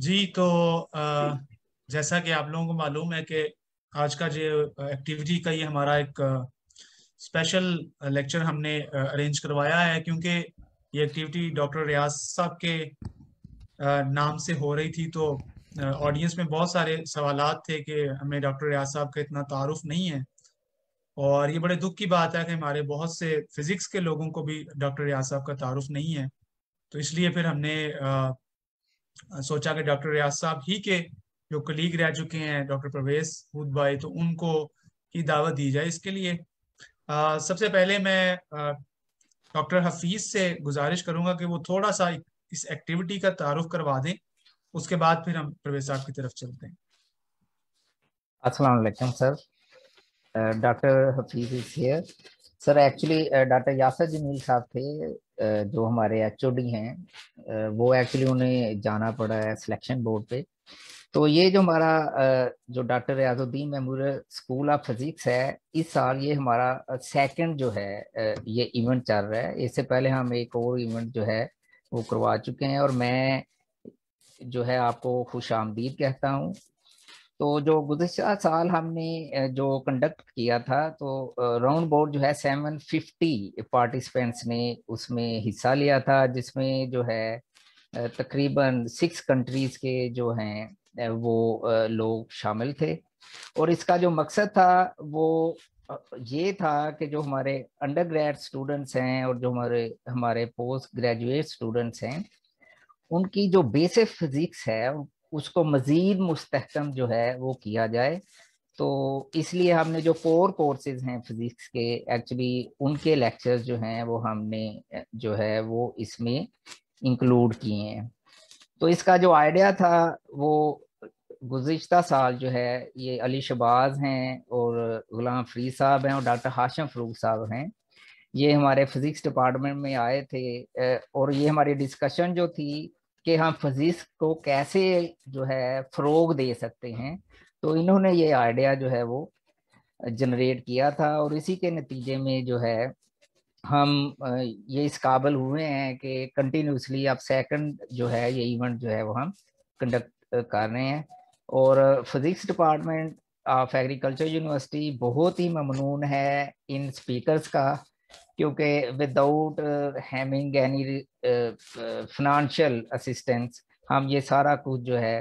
जी तो जैसा कि आप लोगों को मालूम है कि आज का जो एक्टिविटी का ये हमारा एक स्पेशल लेक्चर हमने अरेंज करवाया है क्योंकि ये एक्टिविटी डॉक्टर रियाज साहब के नाम से हो रही थी तो ऑडियंस में बहुत सारे सवालात थे कि हमें डॉक्टर रियाज साहब का इतना तारुफ नहीं है और ये बड़े दुख की बात है कि हमारे बहुत से फिजिक्स के लोगों को भी डॉक्टर रियाज साहब का तारुफ नहीं है तो इसलिए फिर हमने सोचा कि डॉक्टर रियाज साहब ही के जो कलीग रह चुके हैं डॉक्टर परवेज भूत भाई तो उनको ही दावत दी जाए इसके लिए आ, सबसे पहले मैं डॉक्टर हफीज से गुजारिश करूंगा कि वो थोड़ा सा इस एक्टिविटी का तारुफ करवा दें उसके बाद फिर हम प्रवेश साहब की तरफ चलते हैं अस्सलाम वालेकुम sir doctor Hafeez is here sir actually doctor Yasir Jamil sahab थे जो हमारे एच हैं वो एक्चुअली उन्हें जाना पड़ा है सिलेक्शन बोर्ड पे तो ये जो हमारा जो doctor Riazuddin memorial school of physics है इस साल ये हमारा सेकंड जो है ये इवेंट चल रहा है इससे पहले हम एक और इवेंट जो है वो करवा चुके हैं और मैं जो है आपको खुश आमदीद कहता हूँ तो जो गुजशत साल हमने जो कंडक्ट किया था तो राउंड बोर्ड जो है 750 पार्टिसिपेंट्स ने उसमें हिस्सा लिया था जिसमें जो है तकरीबन सिक्स कंट्रीज के जो हैं वो लोग शामिल थे और इसका जो मकसद था वो ये था कि जो हमारे अंडर ग्रेड स्टूडेंट्स हैं और जो हमारे हमारे पोस्ट ग्रेजुएट स्टूडेंट्स हैं उनकी जो बेसिक फिजिक्स है उसको मज़ीद मुस्तकम जो है वो किया जाए तो इसलिए हमने जो कोर कोर्सेज हैं फिज़िक्स के एक्चुअली उनके लेक्चर्स जो हैं वो हमने जो है वो इसमें इंक्लूड किए हैं तो इसका जो आइडिया था वो गुज्त साल जो है ये अली शबाज हैं और गुलाम फरी साहब हैं और डॉक्टर हाशम फरूक साहब हैं ये हमारे फिज़िक्स डिपार्टमेंट में आए थे और ये हमारी डिस्कशन जो थी कि हम फिजिक्स को कैसे जो है फ़रोग दे सकते हैं तो इन्होंने ये आइडिया जो है वो जनरेट किया था और इसी के नतीजे में जो है हम ये इस काबल हुए हैं कि कंटिन्यूसली अब सेकंड जो है ये इवेंट जो है वो हम कंडक्ट कर रहे हैं और physics department of agriculture university बहुत ही ममनून है इन स्पीकर्स का क्योंकि without having any financial assistance हम ये सारा कुछ जो है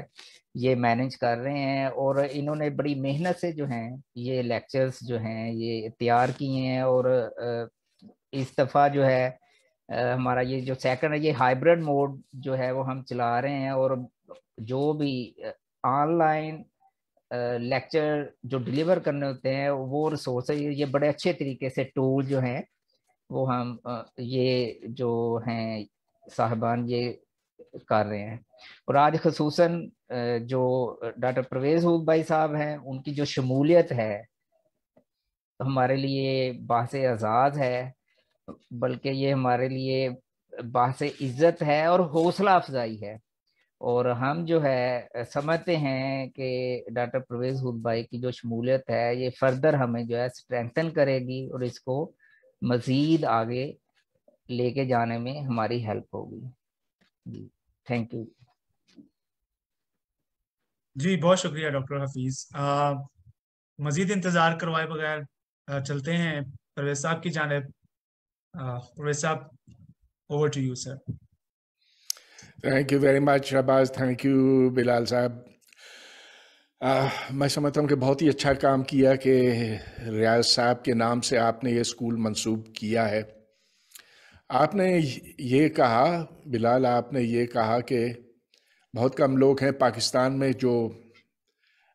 ये मैनेज कर रहे हैं और इन्होंने बड़ी मेहनत से जो हैं ये लेक्चर्स जो हैं ये तैयार किए हैं और uh, इस दफ़ा जो है uh, हमारा ये जो सेकंड है ये हाइब्रिड मोड जो है वो हम चला रहे हैं और जो भी ऑनलाइन uh, लेक्चर जो डिलीवर करने होते हैं वो रिसोर्स ये बड़े अच्छे तरीके से टूल जो हैं वो हम ये जो हैं साहबान ये कर रहे हैं और आज खसूस जो डॉक्टर परवेज हूद भाई साहब हैं उनकी जो शमूलियत है हमारे लिए बास आज़ाद है बल्कि ये हमारे लिए बास इज़्ज़त है और हौसला अफजाई है और हम जो है समझते हैं कि डॉक्टर परवेज हूद भाई की जो शमूलियत है ये फर्दर हमें जो है स्ट्रेंथन करेगी और इसको मज़ीद आगे लेके जाने में हमारी हेल्प होगी जी थैंक यू जी बहुत शुक्रिया डॉक्टर हफीज मज़ीद इंतज़ार करवाए बगैर चलते हैं परवेज साहब की जानब Parvez sahab over to you sir thank you very much Shahbaz thank you Bilal sahab आ, मैं समझता हूँ कि बहुत ही अच्छा काम किया कि रियाज साहब के नाम से आपने ये स्कूल मंसूब किया है आपने ये कहा बिलाल आपने ये कहा कि बहुत कम लोग हैं पाकिस्तान में जो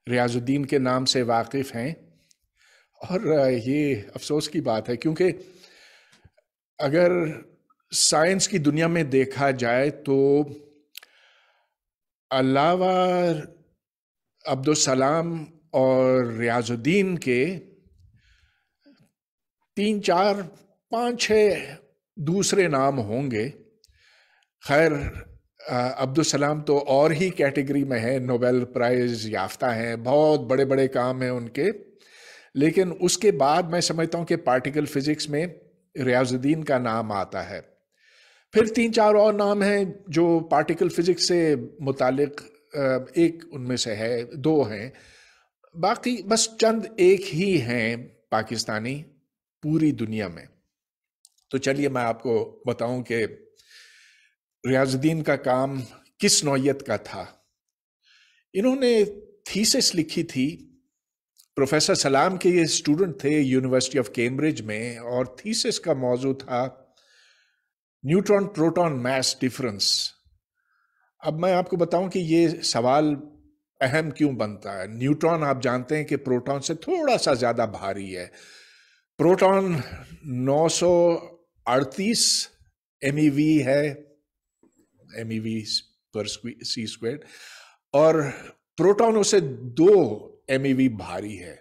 रियाजुद्दीन के नाम से वाकिफ़ हैं और ये अफसोस की बात है क्योंकि अगर साइंस की दुनिया में देखा जाए तो अलावा अब्दुलसलाम और रियाजुद्दीन के तीन चार पाँच छः दूसरे नाम होंगे खैर अब्दुलसलाम तो और ही कैटेगरी में है नोबेल प्राइज़ याफ्ता हैं बहुत बड़े बड़े काम हैं उनके लेकिन उसके बाद मैं समझता हूँ कि पार्टिकल फिज़िक्स में रियाजुद्दीन का नाम आता है फिर तीन चार और नाम हैं जो पार्टिकल फिज़िक्स से मुतक एक उनमें से है दो हैं बाकी बस चंद एक ही हैं पाकिस्तानी पूरी दुनिया में तो चलिए मैं आपको बताऊं कि रियाजुद्दीन का काम किस नौयत का था इन्होंने थीसिस लिखी थी प्रोफेसर सलाम के ये स्टूडेंट थे यूनिवर्सिटी ऑफ कैम्ब्रिज में और थीसिस का मौजू था न्यूट्रॉन प्रोटॉन मैस डिफरेंस अब मैं आपको बताऊं कि ये सवाल अहम क्यों बनता है न्यूट्रॉन आप जानते हैं कि प्रोटॉन से थोड़ा सा ज़्यादा भारी है प्रोटॉन 938 MeV है MeV पर सी स्क्वेड और प्रोटॉन उसे दो MeV भारी है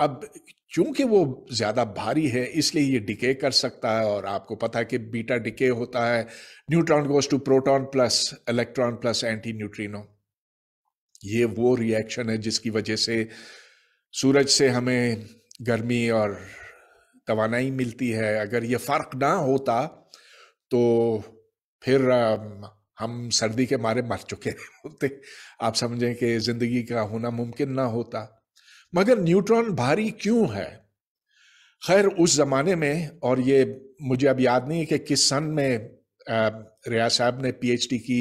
अब चूंकि वो ज़्यादा भारी है इसलिए ये डिके कर सकता है और आपको पता है कि बीटा डिके होता है neutron goes to proton plus electron plus anti neutrino ये वो रिएक्शन है जिसकी वजह से सूरज से हमें गर्मी और तोानाई मिलती है अगर ये फ़र्क ना होता तो फिर हम सर्दी के मारे मर चुके होते आप समझें कि ज़िंदगी का होना मुमकिन ना होता मगर न्यूट्रॉन भारी क्यों है खैर उस ज़माने में और ये मुझे अब याद नहीं है कि किस सन में रिया साहब ने पीएचडी की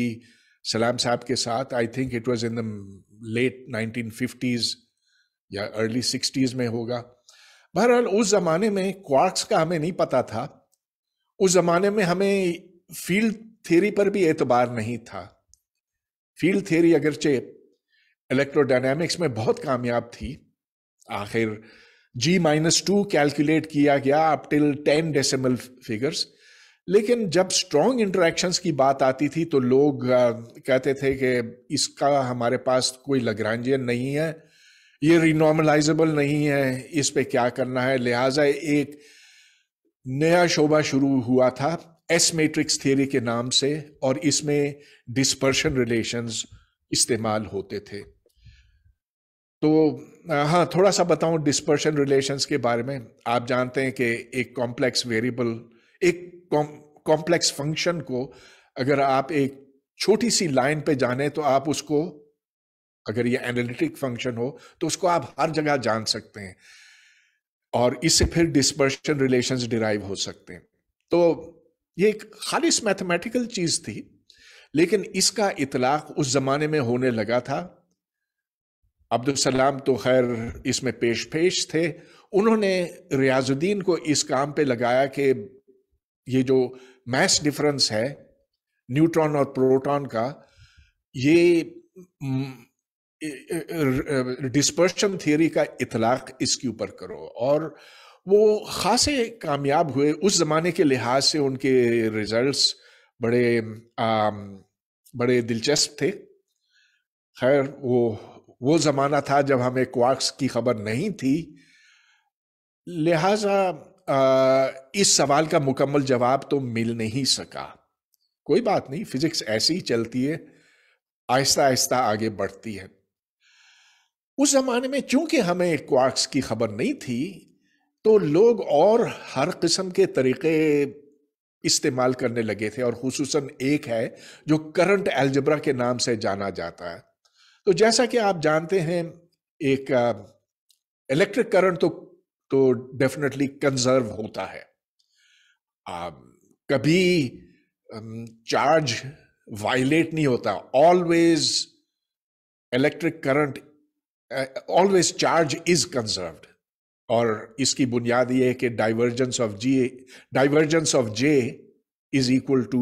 सलाम साहब के साथ I think it was in the late 1950s या अर्ली 60s में होगा बहरहाल उस ज़माने में क्वार्क्स का हमें नहीं पता था उस ज़माने में हमें फील्ड थ्योरी पर भी एतबार नहीं था फील्ड थ्योरी अगरचे इलेक्ट्रोडायनेमिक्स में बहुत कामयाब थी आखिर जी माइनस टू कैलकुलेट किया गया up till ten decimal figures लेकिन जब स्ट्रॉन्ग इंटरेक्शंस की बात आती थी तो लोग कहते थे कि इसका हमारे पास कोई लग्रांजियन नहीं है ये रिनॉर्मलाइजेबल नहीं है इस पे क्या करना है लिहाजा एक नया शोभा शुरू हुआ था एस मैट्रिक्स थ्योरी के नाम से और इसमें डिस्पर्शन रिलेशंस इस्तेमाल होते थे तो हाँ थोड़ा सा बताऊं डिस्पर्शन रिलेशंस के बारे में आप जानते हैं कि एक कॉम्प्लेक्स वेरिएबल एक कॉम्प्लेक्स फंक्शन को अगर आप एक छोटी सी लाइन पे जाने तो आप उसको अगर ये एनालिटिक फंक्शन हो तो उसको आप हर जगह जान सकते हैं और इससे फिर डिस्पर्शन रिलेशंस डिराइव हो सकते हैं तो ये एक खालिश मैथमेटिकल चीज़ थी लेकिन इसका इतलाक उस ज़माने में होने लगा था अब्दुलसलाम तो खैर इसमें पेश पेश थे उन्होंने रियाजुद्दीन को इस काम पे लगाया कि ये जो मैस डिफरेंस है न्यूट्रॉन और प्रोटॉन का ये डिस्पर्शन थियोरी का इतलाक इसके ऊपर करो और वो खासे कामयाब हुए उस ज़माने के लिहाज से उनके रिजल्ट्स बड़े आ, बड़े दिलचस्प थे खैर वो वो ज़माना था जब हमें क्वार्क्स की खबर नहीं थी लिहाजा इस सवाल का मुकम्मल जवाब तो मिल नहीं सका कोई बात नहीं फिज़िक्स ऐसी ही चलती है आहिस्ता आहिस्ता आगे बढ़ती है उस ज़माने में चूंकि हमें क्वार्क्स की खबर नहीं थी तो लोग और हर किस्म के तरीक़े इस्तेमाल करने लगे थे और खसूस एक है जो करंट एल्जब्रा के नाम से जाना जाता है तो जैसा कि आप जानते हैं एक इलेक्ट्रिक करंट तो तो डेफिनेटली कंजर्व होता है uh, कभी चार्ज वायलेट नहीं होता always electric current always charge is conserved और इसकी बुनियाद यह है कि divergence of G divergence of J is equal to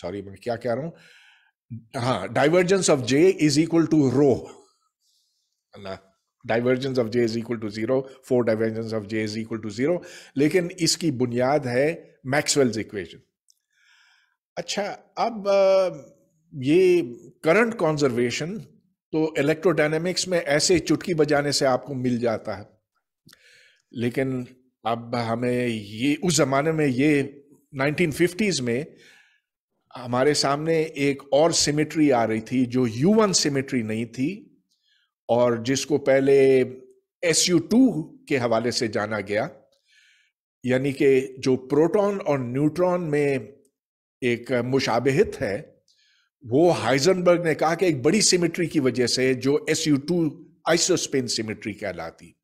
sorry मैं क्या कह रहा हूं हाँ divergence of J is equal to रो ना divergence of J is equal to zero for divergence of J is equal to zero लेकिन इसकी बुनियाद है मैक्सवेल्स इक्वेशन अच्छा अब ये करंट कॉन्जर्वेशन तो इलेक्ट्रोडायनेमिक्स में ऐसे चुटकी बजाने से आपको मिल जाता है लेकिन अब हमें ये उस ज़माने में ये 1950s में हमारे सामने एक और सिमेट्री आ रही थी जो यू वन सिमेट्री नहीं थी और जिसको पहले एस यू टू के हवाले से जाना गया यानी कि जो प्रोटॉन और न्यूट्रॉन में एक मुशाबहत है वो हाइजनबर्ग ने कहा कि एक बड़ी सिमेट्री की वजह से जो S U two isospin symmetry कहलाती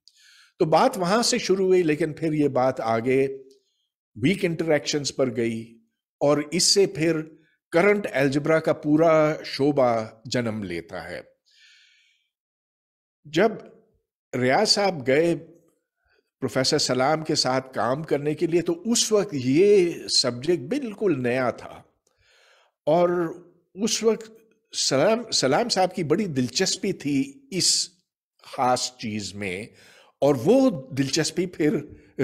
तो बात वहां से शुरू हुई लेकिन फिर ये बात आगे वीक इंटरेक्शंस पर गई और इससे फिर करंट एल्जब्रा का पूरा शोबा जन्म लेता है जब रियाज साहब गए प्रोफेसर सलाम के साथ काम करने के लिए तो उस वक्त ये सब्जेक्ट बिल्कुल नया था और उस वक्त सलाम सलाम साहब की बड़ी दिलचस्पी थी इस खास चीज़ में और वो दिलचस्पी फिर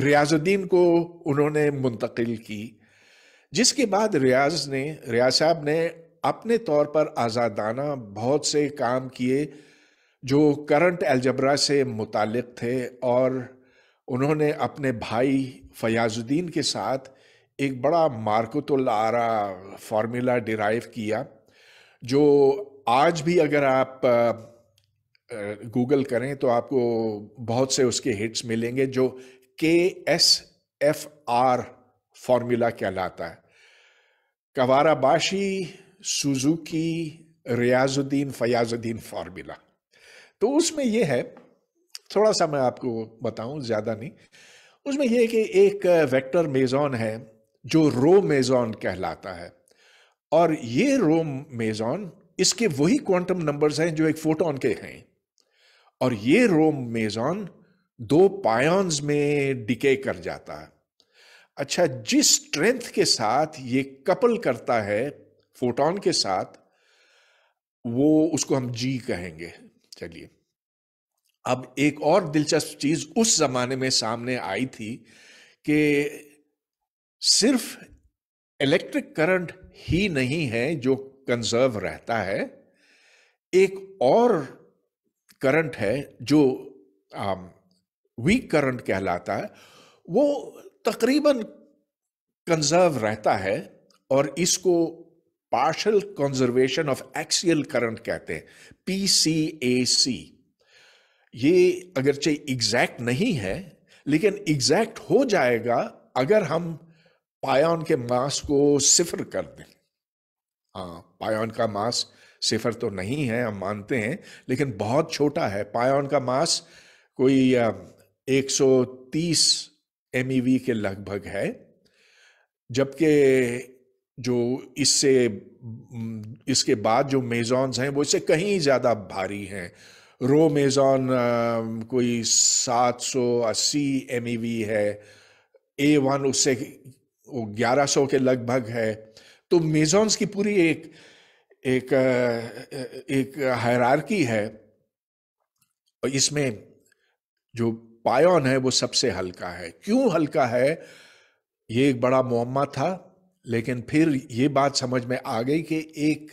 रियाजुद्दीन को उन्होंने मुंतकिल की जिसके बाद रियाज ने रियाज साहब ने अपने तौर पर आज़ादाना बहुत से काम किए जो करंट अलजबरा से मुतक़ थे और उन्होंने अपने भाई फ़याजुद्दीन के साथ एक बड़ा मार्कतुल आरा फार्मूला डिराइव किया जो आज भी अगर आप गूगल करें तो आपको बहुत से उसके हिट्स मिलेंगे जो के एस एफ आर फार्मूला कहलाता है Kawarabayashi Suzuki Riazuddin Fayyazuddin formula तो उसमें यह है थोड़ा सा मैं आपको बताऊं ज़्यादा नहीं उसमें यह कि एक वेक्टर मेज़ोन है जो रो मेज़ोन कहलाता है और ये रो मेज़ोन इसके वही क्वांटम नंबर्स हैं जो एक फोटोन के हैं और ये रो मेज़ोन दो पायन्स में डिके कर जाता है अच्छा जिस स्ट्रेंथ के साथ ये कपल करता है फोटोन के साथ वो उसको हम जी कहेंगे चलिए अब एक और दिलचस्प चीज उस जमाने में सामने आई थी कि सिर्फ इलेक्ट्रिक करंट ही नहीं है जो कंजर्व रहता है एक और करंट है जो वीक करंट कहलाता है वो तकरीबन कंजर्व रहता है और इसको partial conservation of axial current कहते हैं पी सी ए सी ये अगरचे एग्जैक्ट नहीं है लेकिन एग्जैक्ट हो जाएगा अगर हम पायन के मास को सिफर कर दें हाँ पायन का मास सिफर तो नहीं है हम मानते हैं लेकिन बहुत छोटा है पायन का मास कोई 130 एम e के लगभग है जबकि जो इससे इसके बाद जो मेज़ॉन्स हैं वो इससे कहीं ज़्यादा भारी हैं रो मेज़ॉन कोई 780 एम e है ए वन उससे वो सौ के लगभग है तो मेज़ॉन्स की पूरी एक एक एक हायरार्की है और इसमें जो पायोन है वो सबसे हल्का है क्यों हल्का है ये एक बड़ा मुआमा था लेकिन फिर ये बात समझ में आ गई कि एक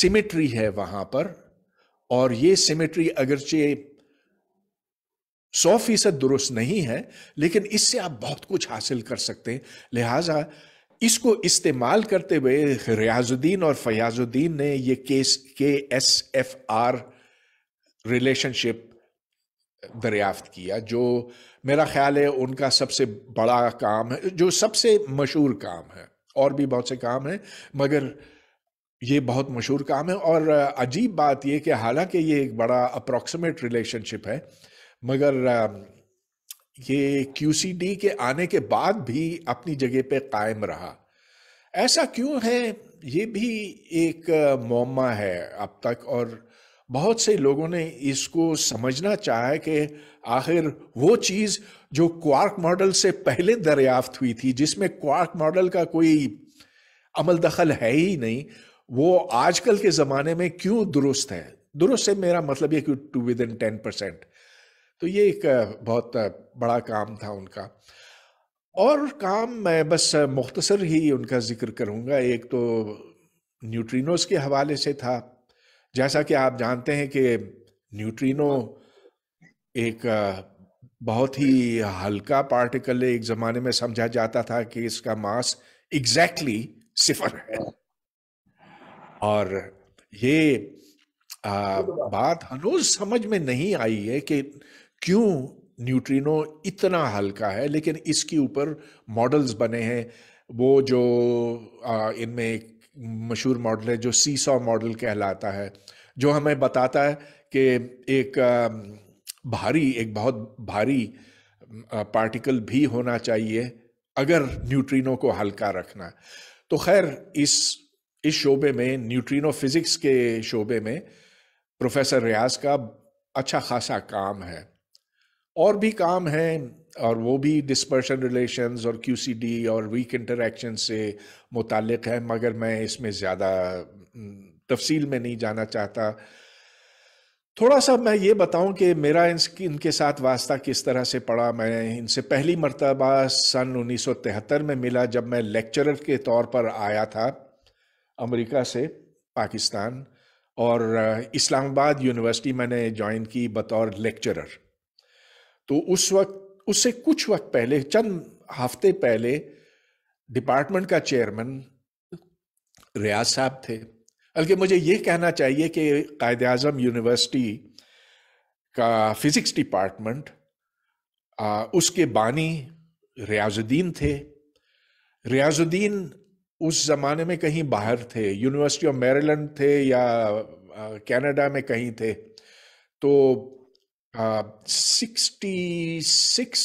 सिमेट्री है वहां पर और ये सिमेट्री अगरचे सौ फीसद दुरुस्त नहीं है लेकिन इससे आप बहुत कुछ हासिल कर सकते हैं लिहाजा इसको इस्तेमाल करते हुए रियाजुद्दीन और फयाजुद्दीन ने ये case K S F R relationship दरियाफ्त किया जो मेरा ख्याल है उनका सबसे बड़ा काम है जो सबसे मशहूर काम है और भी बहुत से काम हैं मगर ये बहुत मशहूर काम है और अजीब बात यह कि हालांकि ये एक बड़ा अप्रोक्सीमेट रिलेशनशिप है मगर ये क्यूसीडी के आने के बाद भी अपनी जगह पे कायम रहा ऐसा क्यों है ये भी एक मोमा है अब तक और बहुत से लोगों ने इसको समझना चाहा कि आखिर वो चीज़ जो क्वार्क मॉडल से पहले दरियाफ्त हुई थी जिसमें क्वार्क मॉडल का कोई अमल दखल है ही नहीं वो आजकल के ज़माने में क्यों दुरुस्त है दुरुस्त से मेरा मतलब ये कि to within ten percent तो ये एक बहुत बड़ा काम था उनका और काम मैं बस मुख्तसर ही उनका ज़िक्र करूँगा एक तो न्यूट्रिनोज़ के हवाले से था जैसा कि आप जानते हैं कि न्यूट्रिनो एक बहुत ही हल्का पार्टिकल एक ज़माने में समझा जाता था कि इसका मास एग्जैक्टली exactly सिफर है और ये आ, बात हनोज समझ में नहीं आई है कि क्यों न्यूट्रिनो इतना हल्का है लेकिन इसके ऊपर मॉडल्स बने हैं वो जो इनमें एक मशहूर मॉडल है जो सी सॉ मॉडल कहलाता है जो हमें बताता है कि एक भारी एक बहुत भारी पार्टिकल भी होना चाहिए अगर न्यूट्रिनो को हल्का रखना तो खैर इस इस शोबे में न्यूट्रिनो फिज़िक्स के शोबे में प्रोफेसर रियाज का अच्छा खासा काम है और भी काम है और वो भी डिस्पर्शन रिलेशंस और क्यूसीडी और वीक इंटरेक्शन से मुतक है मगर मैं इसमें ज़्यादा तफसील में नहीं जाना चाहता थोड़ा सा मैं ये बताऊं कि मेरा इनके इनके साथ वास्ता किस तरह से पड़ा मैं इनसे पहली मरतबा सन 1973 में मिला जब मैं लेक्चरर के तौर पर आया था अमेरिका से पाकिस्तान और इस्लामाबाद यूनिवर्सिटी मैंने ज्वाइन की बतौर लेक्चरर तो उस वक्त उससे कुछ वक्त पहले चंद हफ्ते पहले डिपार्टमेंट का चेयरमैन रियाज साहब थे बल्कि मुझे ये कहना चाहिए कि कायद अजम यूनिवर्सिटी का फिज़िक्स डिपार्टमेंट उसके बानी रियाजुद्दीन थे रियाजुद्दीन उस ज़माने में कहीं बाहर थे यूनिवर्सिटी ऑफ मेरीलैंड थे या कनाडा में कहीं थे तो सिक्सटी सिक्स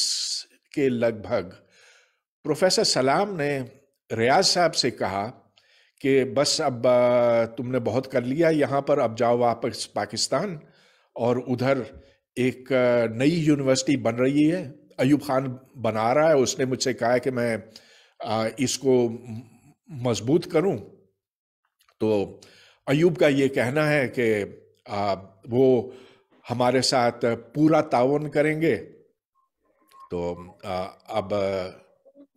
के लगभग प्रोफेसर सलाम ने रियाज साहब से कहा कि बस अब तुमने बहुत कर लिया यहाँ पर अब जाओ वापस पाकिस्तान और उधर एक नई यूनिवर्सिटी बन रही है अयूब खान बना रहा है उसने मुझसे कहा है कि मैं इसको मजबूत करूं तो अयूब का ये कहना है कि वो हमारे साथ पूरा तावन करेंगे तो अब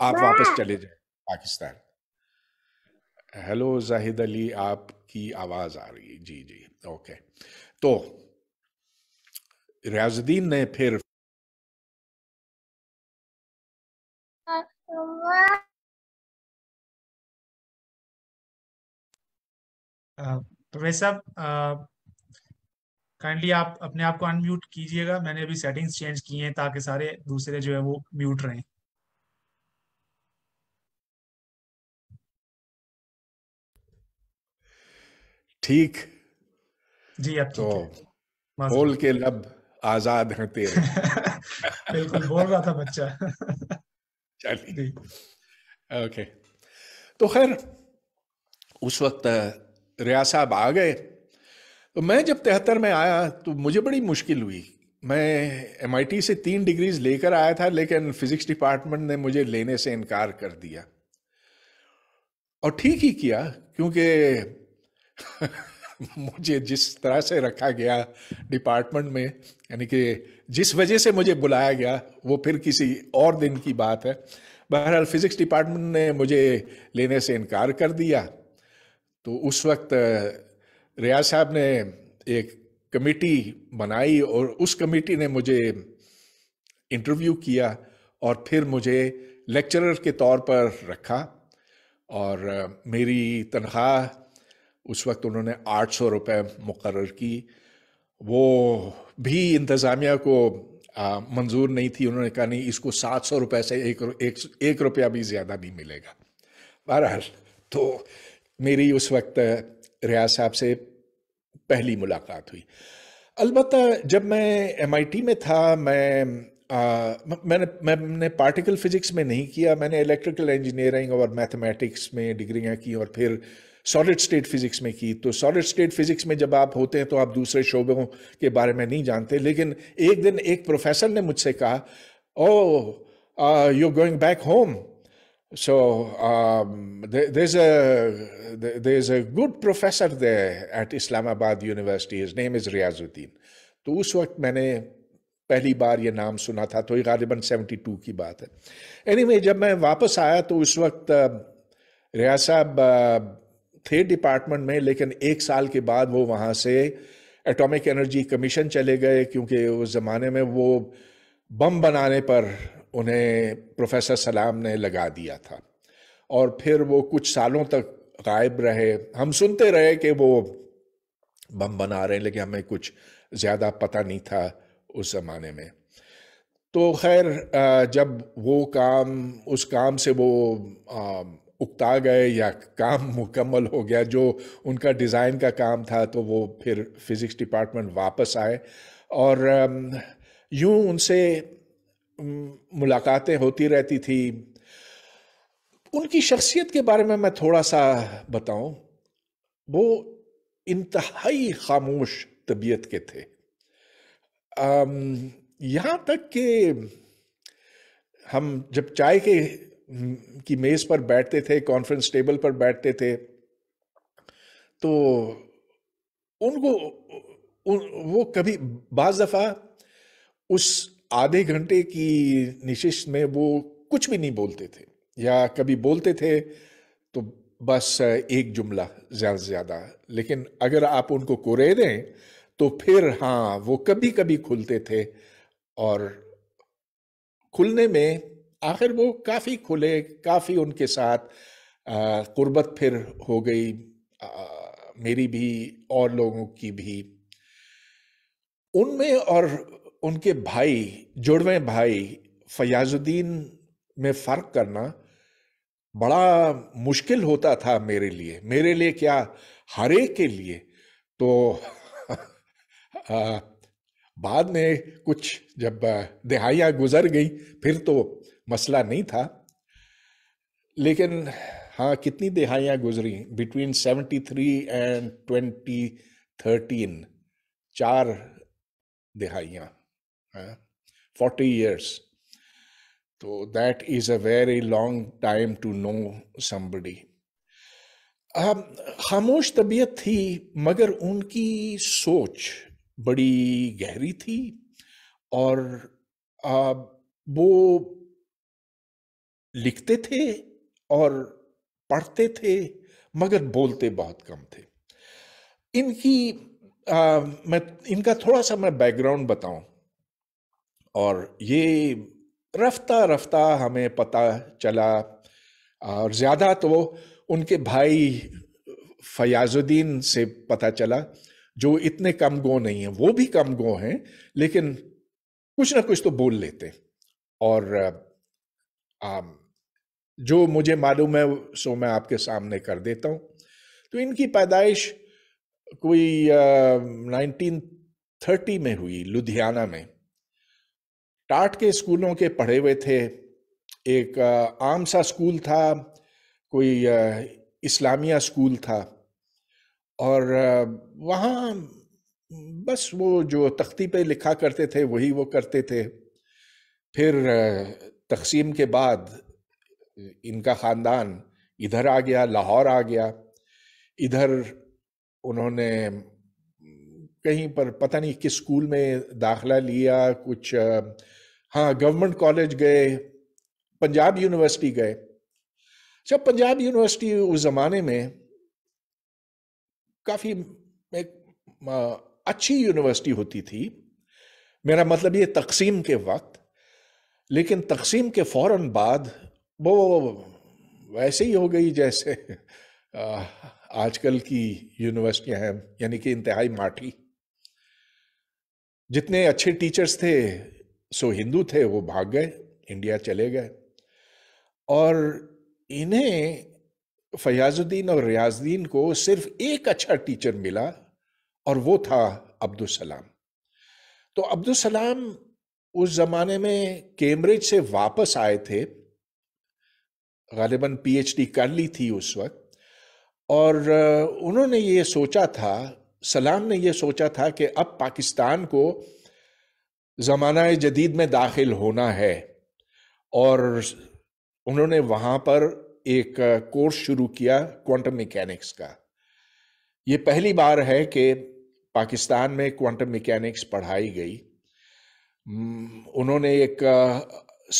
आप वापस चले जाए पाकिस्तान हेलो जाहिद अली आपकी आवाज़ आ रही है जी जी ओके तो रियाजुद्दीन ने फिर प्रोफेसर तो साहब काइंडली आप अपने आप को अनम्यूट कीजिएगा मैंने अभी सेटिंग्स चेंज किए हैं ताकि सारे दूसरे जो है वो म्यूट रहें ठीक जी अब तो बोल के लब आजाद हैं तेरे बिल्कुल बोल रहा था बच्चा चलिए ओके तो खैर उस वक्त रिया साहब आ गए तो मैं जब तिहत्तर में आया तो मुझे बड़ी मुश्किल हुई मैं एम से तीन डिग्रीज लेकर आया था लेकिन फिजिक्स डिपार्टमेंट ने मुझे लेने से इनकार कर दिया और ठीक ही किया क्योंकि मुझे जिस तरह से रखा गया डिपार्टमेंट में यानी कि जिस वजह से मुझे बुलाया गया वो फिर किसी और दिन की बात है बहरहाल फिज़िक्स डिपार्टमेंट ने मुझे लेने से इनकार कर दिया तो उस वक्त रियाज साहब ने एक कमेटी बनाई और उस कमेटी ने मुझे इंटरव्यू किया और फिर मुझे लेक्चरर के तौर पर रखा और मेरी तनख्वाह उस वक्त उन्होंने आठ सौ रुपये मुकर की वो भी इंतज़ामिया को मंजूर नहीं थी उन्होंने कहा नहीं इसको सात सौ रुपये से एक एक, एक रुपया भी ज़्यादा नहीं मिलेगा बहरहाल तो मेरी उस वक्त रियाज साहब से पहली मुलाकात हुई अलबत् जब मैं एम में था मैं आ, मैंने मैंने पार्टिकल फिजिक्स में नहीं किया मैंने इलेक्ट्रिकल इंजीनियरिंग और मैथमेटिक्स में डिग्रियाँ की और फिर सॉलिड स्टेट फिज़िक्स में की तो सॉलिड स्टेट फिज़िक्स में जब आप होते हैं तो आप दूसरे शोबों के बारे में नहीं जानते लेकिन एक दिन एक प्रोफेसर ने मुझसे कहा oh you going back home So um, th- there's a there's a good professor there at Islamabad university His name is Riazuddin. तो उस वक्त मैंने पहली बार ये नाम सुना था तो ये गालिबन सेवेंटी टू की बात है एनी anyway, जब मैं वापस आया तो उस वक्त uh, रियाज साहब uh, थे डिपार्टमेंट में लेकिन एक साल के बाद वो वहाँ से एटॉमिक एनर्जी कमीशन चले गए क्योंकि उस ज़माने में वो बम बनाने पर उन्हें प्रोफेसर सलाम ने लगा दिया था और फिर वो कुछ सालों तक गायब रहे हम सुनते रहे कि वो बम बना रहे हैं लेकिन हमें कुछ ज़्यादा पता नहीं था उस ज़माने में तो खैर जब वो काम उस काम से वो उकता गए या काम मुकम्मल हो गया जो उनका डिज़ाइन का काम था तो वो फिर फिज़िक्स डिपार्टमेंट वापस आए और यूं उनसे मुलाकातें होती रहती थी उनकी शख्सियत के बारे में मैं थोड़ा सा बताऊं वो इंतहाई खामोश तबीयत के थे यहाँ तक कि हम जब चाय के की मेज़ पर बैठते थे कॉन्फ्रेंस टेबल पर बैठते थे तो उनको उन, वो कभी बाज़ दफ़ा उस आधे घंटे की निशिश में वो कुछ भी नहीं बोलते थे या कभी बोलते थे तो बस एक जुमला ज़्यादा से ज़्यादा लेकिन अगर आप उनको कोरे दें तो फिर हाँ वो कभी कभी खुलते थे और खुलने में आखिर वो काफ़ी खुले काफ़ी उनके साथ कुर्बत फिर हो गई आ, मेरी भी और लोगों की भी उनमें और उनके भाई जुड़वें भाई फयाजुद्दीन में फ़र्क करना बड़ा मुश्किल होता था मेरे लिए मेरे लिए क्या हरे के लिए तो आ, बाद में कुछ जब दहाइयाँ गुजर गई फिर तो मसला नहीं था लेकिन हाँ कितनी दहाइयाँ गुजरी between seventy three and twenty thirteen चार दहाइयाँ फोर्टी ईयर्स तो that is a very long time to know Sami खामोश तबीयत थी मगर उनकी सोच बड़ी गहरी थी और वो लिखते थे और पढ़ते थे मगर बोलते बहुत कम थे इनकी आ, मैं इनका थोड़ा सा मैं बैकग्राउंड बताऊं और ये रफ्ता रफ्ता हमें पता चला और ज़्यादा तो उनके भाई फयाजुद्दीन से पता चला जो इतने कम गो नहीं हैं वो भी कम गो हैं लेकिन कुछ ना कुछ तो बोल लेते और आ, जो मुझे मालूम है सो मैं आपके सामने कर देता हूँ तो इनकी पैदाइश कोई नाइनटीन थर्टी में हुई लुधियाना में टाट के स्कूलों के पढ़े हुए थे एक आम सा स्कूल था कोई इस्लामिया स्कूल था और वहाँ बस वो जो तख्ती पे लिखा करते थे वही वो करते थे फिर तकसीम के बाद इनका ख़ानदान इधर आ गया लाहौर आ गया इधर उन्होंने कहीं पर पता नहीं किस स्कूल में दाखला लिया कुछ हाँ गवर्नमेंट कॉलेज गए पंजाब यूनिवर्सिटी गए जब अच्छा, पंजाब यूनिवर्सिटी उस ज़माने में काफ़ी एक अच्छी यूनिवर्सिटी होती थी मेरा मतलब ये तकसीम के वक्त लेकिन तकसीम के फौरन बाद वो वैसे ही हो गई जैसे आजकल की यूनिवर्सिटियां हैं यानी कि इंतहाई माठी जितने अच्छे टीचर्स थे सो हिंदू थे वो भाग गए इंडिया चले गए और इन्हें फयाजुद्दीन और रियाजुद्दीन को सिर्फ एक अच्छा टीचर मिला और वो था अब्दुल सलाम तो अब्दुल सलाम उस ज़माने में कैम्ब्रिज से वापस आए थे गालिबा पीएचडी कर ली थी उस वक्त और उन्होंने ये सोचा था सलाम ने ये सोचा था कि अब पाकिस्तान को ज़माना जदीद में दाखिल होना है और उन्होंने वहाँ पर एक कोर्स शुरू किया क्वांटम मैकेनिक्स का ये पहली बार है कि पाकिस्तान में क्वांटम मैकेनिक्स पढ़ाई गई उन्होंने एक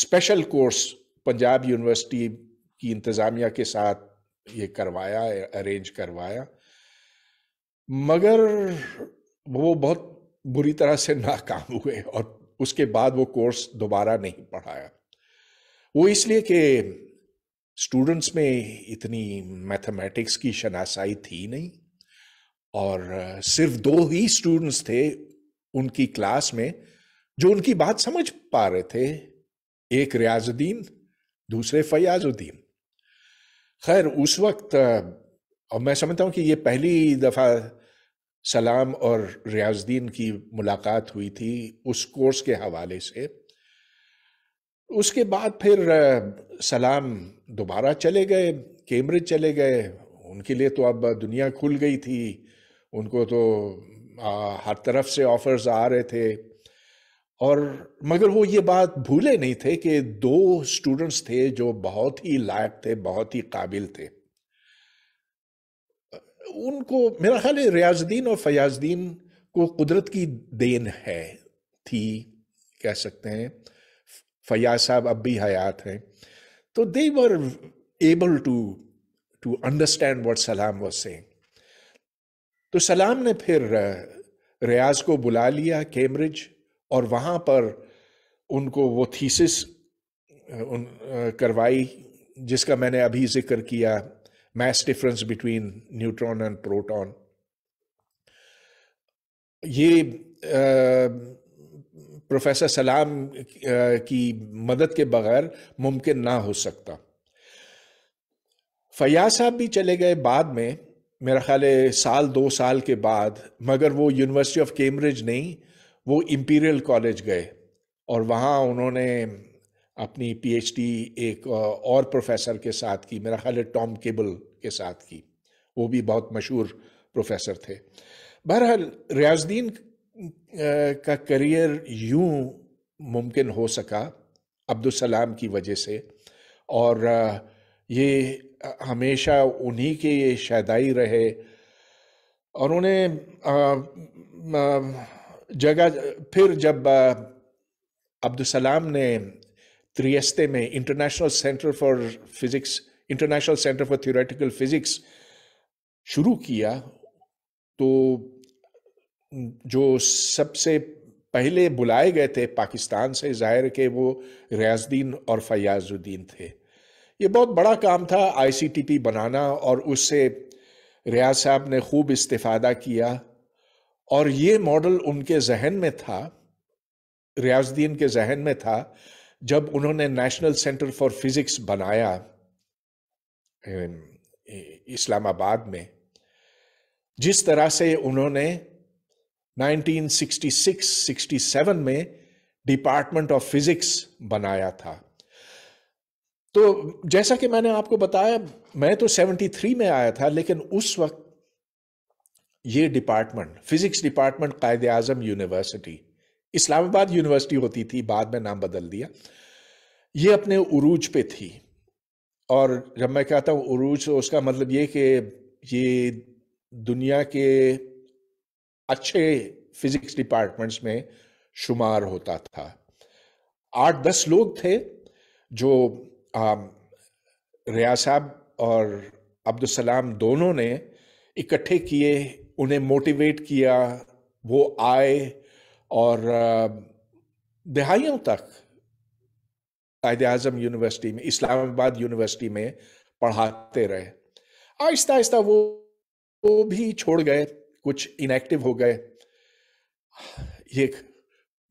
स्पेशल कोर्स पंजाब यूनिवर्सिटी की इंतज़ामिया के साथ ये करवाया अरेंज करवाया मगर वो बहुत बुरी तरह से नाकाम हुए और उसके बाद वो कोर्स दोबारा नहीं पढ़ाया वो इसलिए कि स्टूडेंट्स में इतनी मैथमेटिक्स की शनासाई थी नहीं और सिर्फ दो ही स्टूडेंट्स थे उनकी क्लास में जो उनकी बात समझ पा रहे थे एक रियाजुद्दीन दूसरे फयाजुद्दीन खैर उस वक्त और मैं समझता हूँ कि ये पहली दफ़ा सलाम और रियाजद्दीन की मुलाकात हुई थी उस कोर्स के हवाले से उसके बाद फिर सलाम दोबारा चले गए कैम्ब्रिज चले गए उनके लिए तो अब दुनिया खुल गई थी उनको तो आ, हर तरफ से ऑफर्स आ रहे थे और मगर वो ये बात भूले नहीं थे कि दो स्टूडेंट्स थे जो बहुत ही लायक थे बहुत ही काबिल थे उनको मेरा ख्याल है रियाजुद्दीन और फयाजुद्दीन को कुदरत की देन है थी कह सकते हैं फयाज साहब अब भी हयात हैं तो they were able to to understand what Salam was तो सलाम ने फिर uh, रियाज को बुला लिया कैम्ब्रिज और वहाँ पर उनको वो थीसिस uh, उन uh, करवाई जिसका मैंने अभी जिक्र किया mass difference between neutron and proton ये प्रोफेसर सलाम की मदद के बगैर मुमकिन ना हो सकता फयाज साहब भी चले गए बाद में मेरा ख्याल है साल दो साल के बाद मगर वो यूनिवर्सिटी ऑफ कैम्ब्रिज नहीं वो इम्पीरियल कॉलेज गए और वहाँ उन्होंने अपनी पीएचडी एक और प्रोफेसर के साथ की मेरा ख्याल है टॉम केबल के साथ की वो भी बहुत मशहूर प्रोफेसर थे बहरहाल रियाजद्दीन का करियर यूं मुमकिन हो सका अब्दुलसलाम की वजह से और ये हमेशा उन्हीं के ये शदाई रहे और उन्हें जगह फिर जब सलाम ने त्रियस्ते में international centre for physics international centre for theoretical physics शुरू किया तो जो सबसे पहले बुलाए गए थे पाकिस्तान से ज़ाहिर के वो रियाजुद्दीन और फयाजुद्दीन थे ये बहुत बड़ा काम था आईसीटीपी बनाना और उससे रियाज साहब ने खूब इस्तेफादा किया और ये मॉडल उनके जहन में था रियाजुद्दीन के जहन में था जब उन्होंने नेशनल सेंटर फॉर फिज़िक्स बनाया इस्लामाबाद में जिस तरह से उन्होंने 1966-67 में डिपार्टमेंट ऑफ फिज़िक्स बनाया था तो जैसा कि मैंने आपको बताया मैं तो 73 में आया था लेकिन उस वक्त ये department physics department Quaid Azam university Islamabad university होती थी बाद में नाम बदल दिया ये अपने उरूज पे थी और जब मैं कहता हूँ उरूज तो उसका मतलब ये कि ये दुनिया के अच्छे फिज़िक्स डिपार्टमेंट्स में शुमार होता था आठ दस लोग थे जो रिया साहब और अब्दुलसलाम दोनों ने इकट्ठे किए उन्हें मोटिवेट किया वो आए और दहाइयों तक कायद अजम यूनिवर्सिटी में इस्लामाबाद यूनिवर्सिटी में पढ़ाते रहे आहिस्ता आहिस्ता वो वो भी छोड़ गए कुछ इनएक्टिव हो गए ये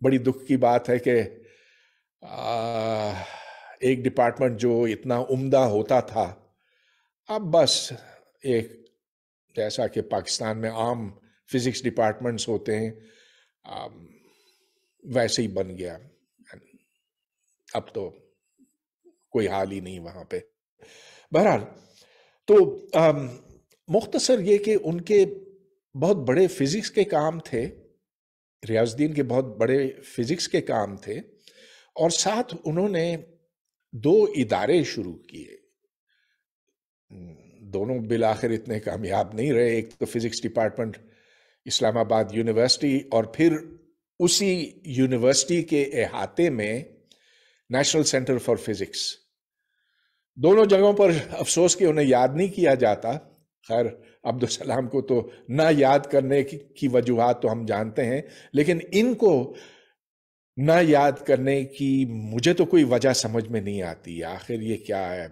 बड़ी दुख की बात है कि एक डिपार्टमेंट जो इतना उम्दा होता था अब बस एक जैसा कि पाकिस्तान में आम फिज़िक्स डिपार्टमेंट्स होते हैं वैसे ही बन गया अब तो कोई हाल ही नहीं वहां पे बहरहाल तो मुख्तसर ये कि उनके बहुत बड़े फिज़िक्स के काम थे रियाजुद्दीन के बहुत बड़े फिज़िक्स के काम थे और साथ उन्होंने दो इदारे शुरू किए दोनों बिल आखिर इतने कामयाब नहीं रहे एक तो फिज़िक्स डिपार्टमेंट इस्लामाबाद यूनिवर्सिटी और फिर उसी यूनिवर्सिटी के अहाते में नेशनल सेंटर फॉर फिजिक्स दोनों जगहों पर अफसोस कि उन्हें याद नहीं किया जाता खैर अब्दुलसलाम को तो ना याद करने की, की वजूहत तो हम जानते हैं लेकिन इनको ना याद करने की मुझे तो कोई वजह समझ में नहीं आती आखिर ये क्या है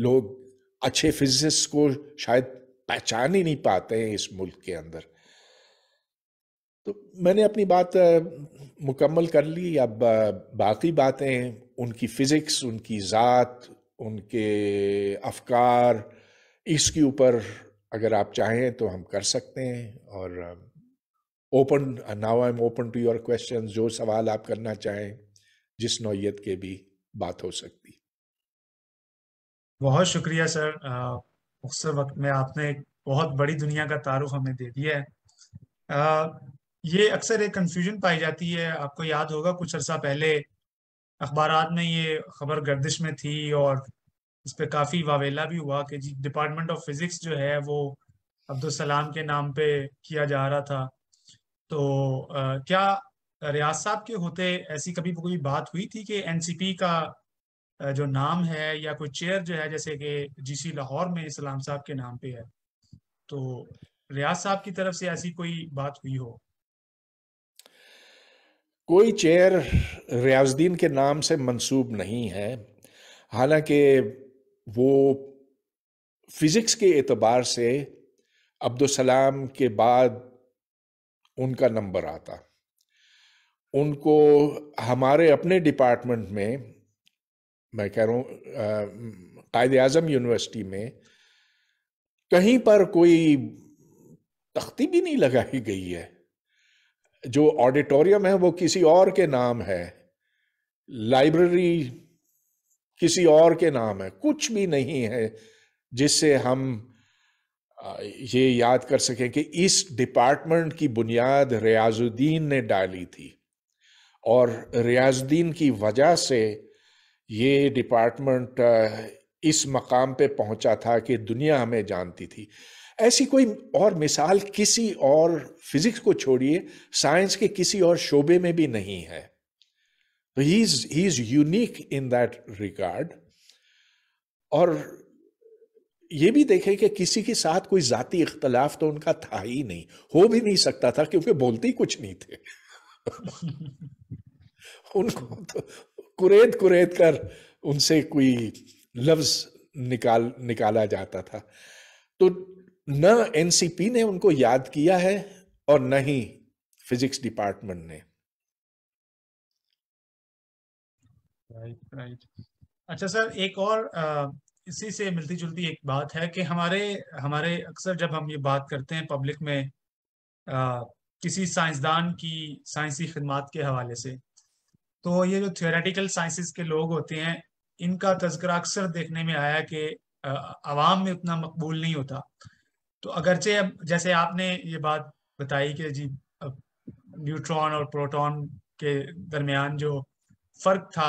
लोग अच्छे फिजिसिस्ट को शायद पहचान ही नहीं पाते हैं इस मुल्क के अंदर तो मैंने अपनी बात मुकम्मल कर ली अब बाकी बातें उनकी फ़िज़िक्स उनकी ज़ात उनके अफकार इसके ऊपर अगर आप चाहें तो हम कर सकते हैं और open now I am open to your question जो सवाल आप करना चाहें जिस नौीयत के भी बात हो सकती बहुत शुक्रिया सर मुख्तर वक्त में आपने एक बहुत बड़ी दुनिया का तारुफ हमें दे दिया है आ, ये अक्सर एक कन्फ्यूजन पाई जाती है आपको याद होगा कुछ अरसा पहले अखबार में ये खबर गर्दिश में थी और इस पर काफ़ी वावेला भी हुआ कि जी डिपार्टमेंट ऑफ फिज़िक्स जो है वो अब्दुलसलाम के नाम पे किया जा रहा था तो आ, क्या रियाज साहब के होते ऐसी कभी कोई बात हुई थी कि एनसीपी का जो नाम है या कोई चेयर जो है जैसे कि जीसी लाहौर में इस्लाम साहब के नाम पे है तो रियाज साहब की तरफ से ऐसी कोई बात हुई हो कोई चेयर रियाजुद्दीन के नाम से मंसूब नहीं है हालांकि वो फिज़िक्स के एतबार से अब्दुलसलाम के बाद उनका नंबर आता उनको हमारे अपने डिपार्टमेंट में मैं कह रहा हूँ कायद अजम यूनिवर्सिटी में कहीं पर कोई तख्ती भी नहीं लगाई गई है जो ऑडिटोरियम है वो किसी और के नाम है लाइब्रेरी किसी और के नाम है कुछ भी नहीं है जिससे हम ये याद कर सकें कि इस डिपार्टमेंट की बुनियाद रियाजुद्दीन ने डाली थी और रियाजुद्दीन की वजह से ये डिपार्टमेंट इस मकाम पे पहुंचा था कि दुनिया हमें जानती थी ऐसी कोई और मिसाल किसी और फिजिक्स को छोड़िए साइंस के किसी और शोबे में भी नहीं है तो he is he is unique in that regard और ये भी देखें कि किसी के साथ कोई जाति इख्तलाफ तो उनका था ही नहीं हो भी नहीं सकता था क्योंकि बोलते ही कुछ नहीं थे उनको तो कुरेद कुरेद कर उनसे कोई लफ्ज निकाल निकाला जाता था तो न एनसीपी ने उनको याद किया है और न ही फिजिक्स डिपार्टमेंट ने राइट राइट अच्छा सर एक और आ, इसी से मिलती जुलती एक बात है कि हमारे हमारे अक्सर जब हम ये बात करते हैं पब्लिक में आ, किसी साइंसदान की साइंसी खदमात के हवाले से तो ये जो थियोरेटिकल साइंसिस के लोग होते हैं इनका तस्करा अक्सर देखने में आया कि आवाम में उतना मकबूल नहीं होता तो अगरचे अब जैसे आपने ये बात बताई कि जी न्यूट्रॉन और प्रोटॉन के दरमियान जो फ़र्क था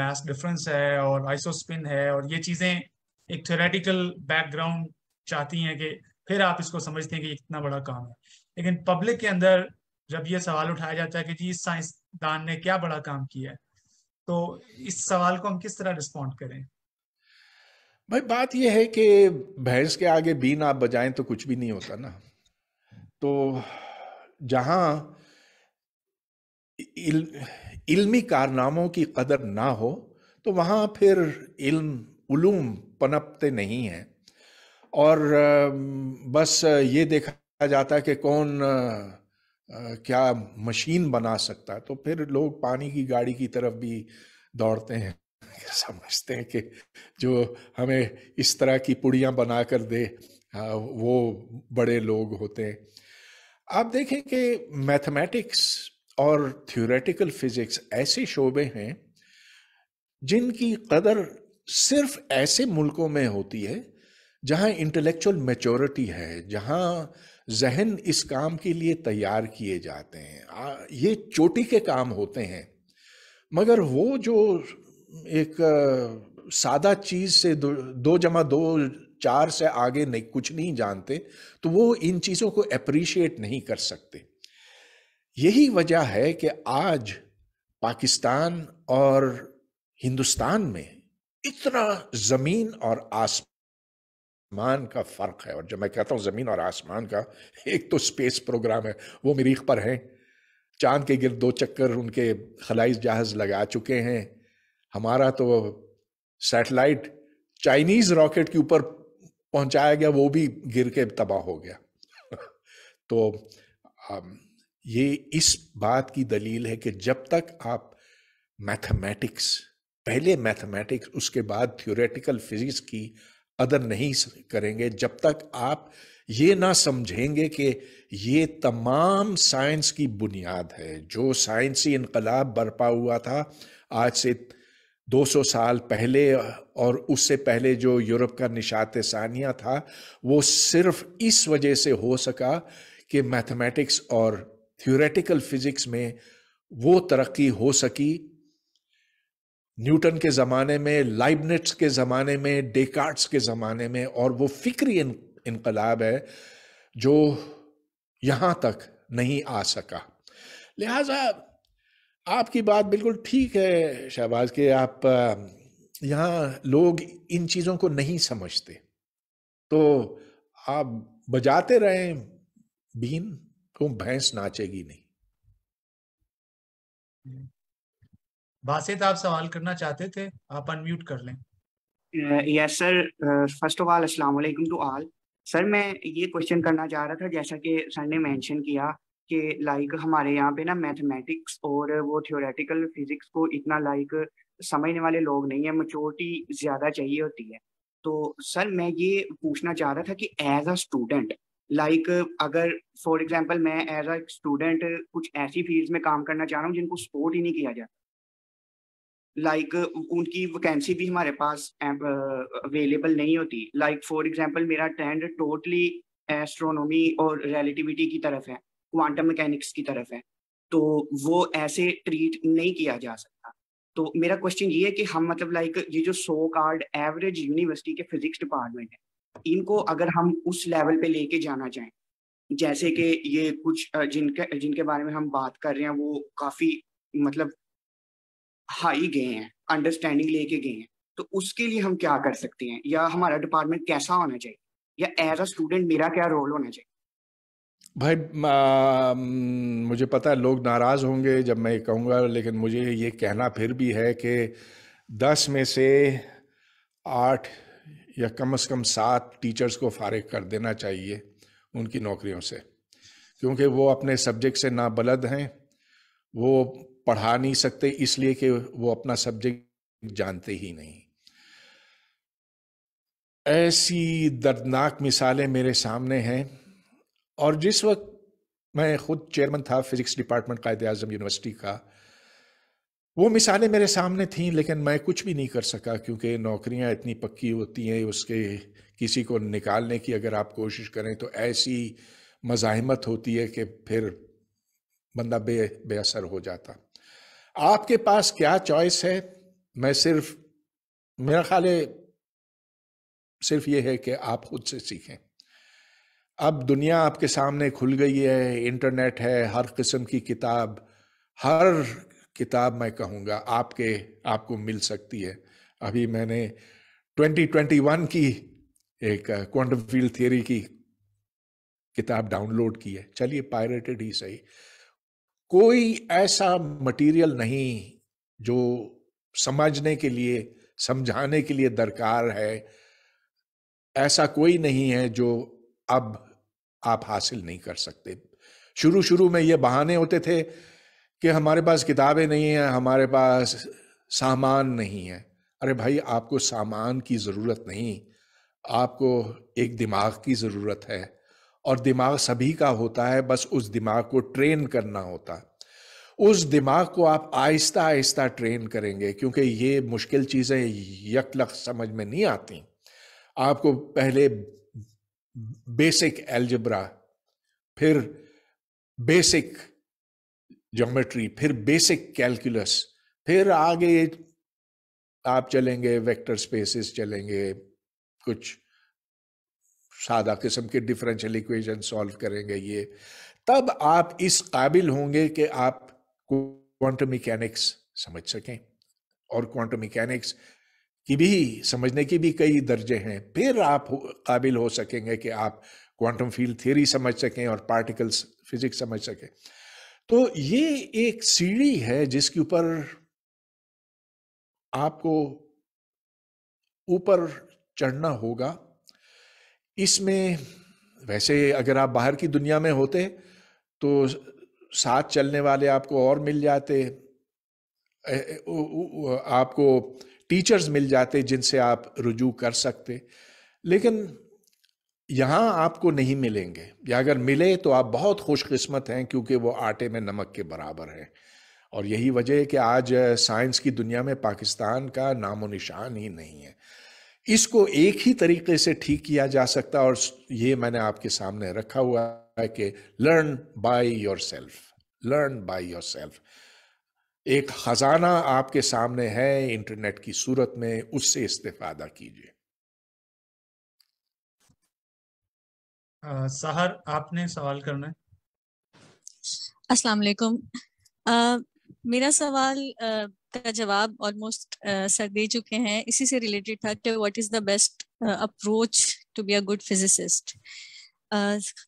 मैस डिफरेंस है और आइसोस्पिन है और ये चीज़ें एक थेरेटिकल बैकग्राउंड चाहती हैं कि फिर आप इसको समझते हैं कि इतना बड़ा काम है लेकिन पब्लिक के अंदर जब ये सवाल उठाया जाता है कि जी साइंस दान ने क्या बड़ा काम किया है तो इस सवाल को हम किस तरह रिस्पॉन्ड करें भाई बात यह है कि भैंस के आगे बीन आप बजाएं तो कुछ भी नहीं होता ना तो जहां इल, इल्मी कारनामों की कदर ना हो तो वहां फिर इल्म उलूम पनपते नहीं हैं और बस ये देखा जाता है कि कौन क्या मशीन बना सकता है तो फिर लोग पानी की गाड़ी की तरफ भी दौड़ते हैं समझते हैं कि जो हमें इस तरह की पुड़ियाँ बना कर दे वो बड़े लोग होते हैं आप देखें कि मैथमेटिक्स और थ्योरेटिकल फिजिक्स ऐसे शोबे हैं जिनकी कदर सिर्फ ऐसे मुल्कों में होती है जहाँ इंटेलेक्चुअल मेचोरिटी है जहाँ जहन इस काम के लिए तैयार किए जाते हैं ये चोटी के काम होते हैं मगर वो जो एक सादा चीज़ से दो, दो जमा दो चार से आगे नहीं कुछ नहीं जानते तो वो इन चीज़ों को अप्रिशिएट नहीं कर सकते यही वजह है कि आज पाकिस्तान और हिंदुस्तान में इतना ज़मीन और आसमान आसमान का फर्क है और जब मैं कहता हूँ ज़मीन और आसमान का एक तो स्पेस प्रोग्राम है वो मरीख पर हैं चांद के गिर दो चक्कर उनके खलाई जहाज़ लगा चुके हैं हमारा तो सैटेलाइट चाइनीज़ रॉकेट के ऊपर पहुंचाया गया वो भी गिर के तबाह हो गया तो ये इस बात की दलील है कि जब तक आप मैथमेटिक्स पहले मैथमेटिक्स उसके बाद थ्योरेटिकल फिजिक्स की अदर नहीं करेंगे जब तक आप ये ना समझेंगे कि ये तमाम साइंस की बुनियाद है जो साइंसी इनकलाब बरपा हुआ था आज से 200 साल पहले और उससे पहले जो यूरोप का निशात सानिया था वो सिर्फ इस वजह से हो सका कि मैथमेटिक्स और थ्योरेटिकल फिजिक्स में वो तरक्की हो सकी न्यूटन के ज़माने में लाइबनेट्स के ज़माने में डेकार्ट्स के ज़माने में और वो फिक्री इनकलाब है जो यहाँ तक नहीं आ सका लिहाजा आपकी बात बिल्कुल ठीक है शहबाज के आप यहाँ लोग इन चीज़ों को नहीं समझते तो आप बजाते रहें बीन क्यों तो भैंस नाचेगी नहीं हम्म। बासित आप सवाल करना चाहते थे आप अनम्यूट कर लें yes sir first of all अस्सलाम वालेकुम टू ऑल सर मैं ये क्वेश्चन करना चाह रहा था जैसा कि सर ने मेंशन किया कि लाइक हमारे यहाँ पे ना मैथमेटिक्स और वो थियोरेटिकल फिजिक्स को इतना लाइक समझने वाले लोग नहीं है मचोरिटी ज़्यादा चाहिए होती है तो सर मैं ये पूछना चाह रहा था कि एज अ स्टूडेंट लाइक अगर फॉर एग्जांपल मैं एज अ स्टूडेंट कुछ ऐसी फील्ड में काम करना चाह रहा हूँ जिनको सपोर्ट ही नहीं किया जाता लाइक like, uh, उनकी वैकेंसी भी हमारे पास अवेलेबल नहीं होती लाइक फॉर एग्जांपल मेरा ट्रेंड टोटली एस्ट्रोनॉमी और रिलेटिविटी की तरफ है क्वांटम मैकेनिक्स की तरफ है तो वो ऐसे ट्रीट नहीं किया जा सकता तो मेरा क्वेश्चन ये है कि हम मतलब लाइक ये जो सो कार्ड एवरेज यूनिवर्सिटी के फिजिक्स डिपार्टमेंट है इनको अगर हम उस लेवल पे लेके जाना चाहें जैसे कि ये कुछ जिनके जिनके बारे में हम बात कर रहे हैं वो काफ़ी मतलब हाई गए हैं अंडरस्टैंडिंग लेके गए हैं तो उसके लिए हम क्या कर सकते हैं या हमारा डिपार्टमेंट कैसा होना चाहिए या एज अ स्टूडेंट मेरा क्या रोल होना चाहिए भाई आ, मुझे पता है लोग नाराज़ होंगे जब मैं कहूँगा लेकिन मुझे ये कहना फिर भी है कि दस में से आठ या कम से कम सात टीचर्स को फारिग कर देना चाहिए उनकी नौकरियों से क्योंकि वो अपने सब्जेक्ट से ना बलद हैं वो पढ़ा नहीं सकते इसलिए कि वो अपना सब्जेक्ट जानते ही नहीं ऐसी दर्दनाक मिसालें मेरे सामने हैं और जिस वक्त मैं खुद चेयरमैन था फिज़िक्स डिपार्टमेंट कायद अजम यूनिवर्सिटी का वो मिसालें मेरे सामने थीं लेकिन मैं कुछ भी नहीं कर सका क्योंकि नौकरियां इतनी पक्की होती हैं उसके किसी को निकालने की अगर आप कोशिश करें तो ऐसी मज़ाहमत होती है कि फिर बंदा बे बेअसर हो जाता आपके पास क्या चॉइस है मैं सिर्फ मेरा ख्याल सिर्फ ये है कि आप खुद से सीखें अब दुनिया आपके सामने खुल गई है इंटरनेट है हर किस्म की किताब हर किताब मैं कहूँगा आपके आपको मिल सकती है अभी मैंने 2021 की एक क्वांटम फील्ड थियरी की किताब डाउनलोड की है चलिए पायरेटेड ही सही कोई ऐसा मटेरियल नहीं जो समझने के लिए समझाने के लिए दरकार है ऐसा कोई नहीं है जो अब आप हासिल नहीं कर सकते शुरू शुरू में ये बहाने होते थे कि हमारे पास किताबें नहीं हैं हमारे पास सामान नहीं है अरे भाई आपको सामान की ज़रूरत नहीं आपको एक दिमाग की ज़रूरत है और दिमाग सभी का होता है बस उस दिमाग को ट्रेन करना होता है उस दिमाग को आप आहिस्ता आहिस्ता ट्रेन करेंगे क्योंकि ये मुश्किल चीज़ें यकलक समझ में नहीं आती आपको पहले बेसिक एल्जब्रा फिर बेसिक जोमेट्री फिर बेसिक कैलकुलस फिर आगे आप चलेंगे वेक्टर स्पेसेस चलेंगे कुछ सादा किस्म के डिफरेंशियल इक्वेशन सॉल्व करेंगे ये तब आप इस काबिल होंगे कि आप क्वांटम मैकेनिक्स समझ सकें और क्वांटम मैकेनिक्स की भी समझने की भी कई दर्जे हैं फिर आप काबिल हो सकेंगे कि आप क्वांटम फील्ड थ्योरी समझ सकें और पार्टिकल्स फिजिक्स समझ सकें तो ये एक सीढ़ी है जिसके ऊपर आपको ऊपर चढ़ना होगा इसमें वैसे अगर आप बाहर की दुनिया में होते तो साथ चलने वाले आपको और मिल जाते आपको टीचर्स मिल जाते जिनसे आप रुजू कर सकते लेकिन यहाँ आपको नहीं मिलेंगे या अगर मिले तो आप बहुत खुशकिस्मत हैं क्योंकि वो आटे में नमक के बराबर है और यही वजह है कि आज साइंस की दुनिया में पाकिस्तान का नामो निशान ही नहीं है इसको एक ही तरीके से ठीक किया जा सकता और ये मैंने आपके सामने रखा हुआ है कि learn by yourself learn by yourself एक खजाना आपके सामने है इंटरनेट की सूरत में उससे इस्तेफादा कीजिए सहर आपने सवाल करना है अस्सलाम वालेकुम मेरा सवाल आ, का जवाब ऑलमोस्ट uh, सर दे चुके हैं इसी से रिलेटेड था कि what is the best approach to be a good physicist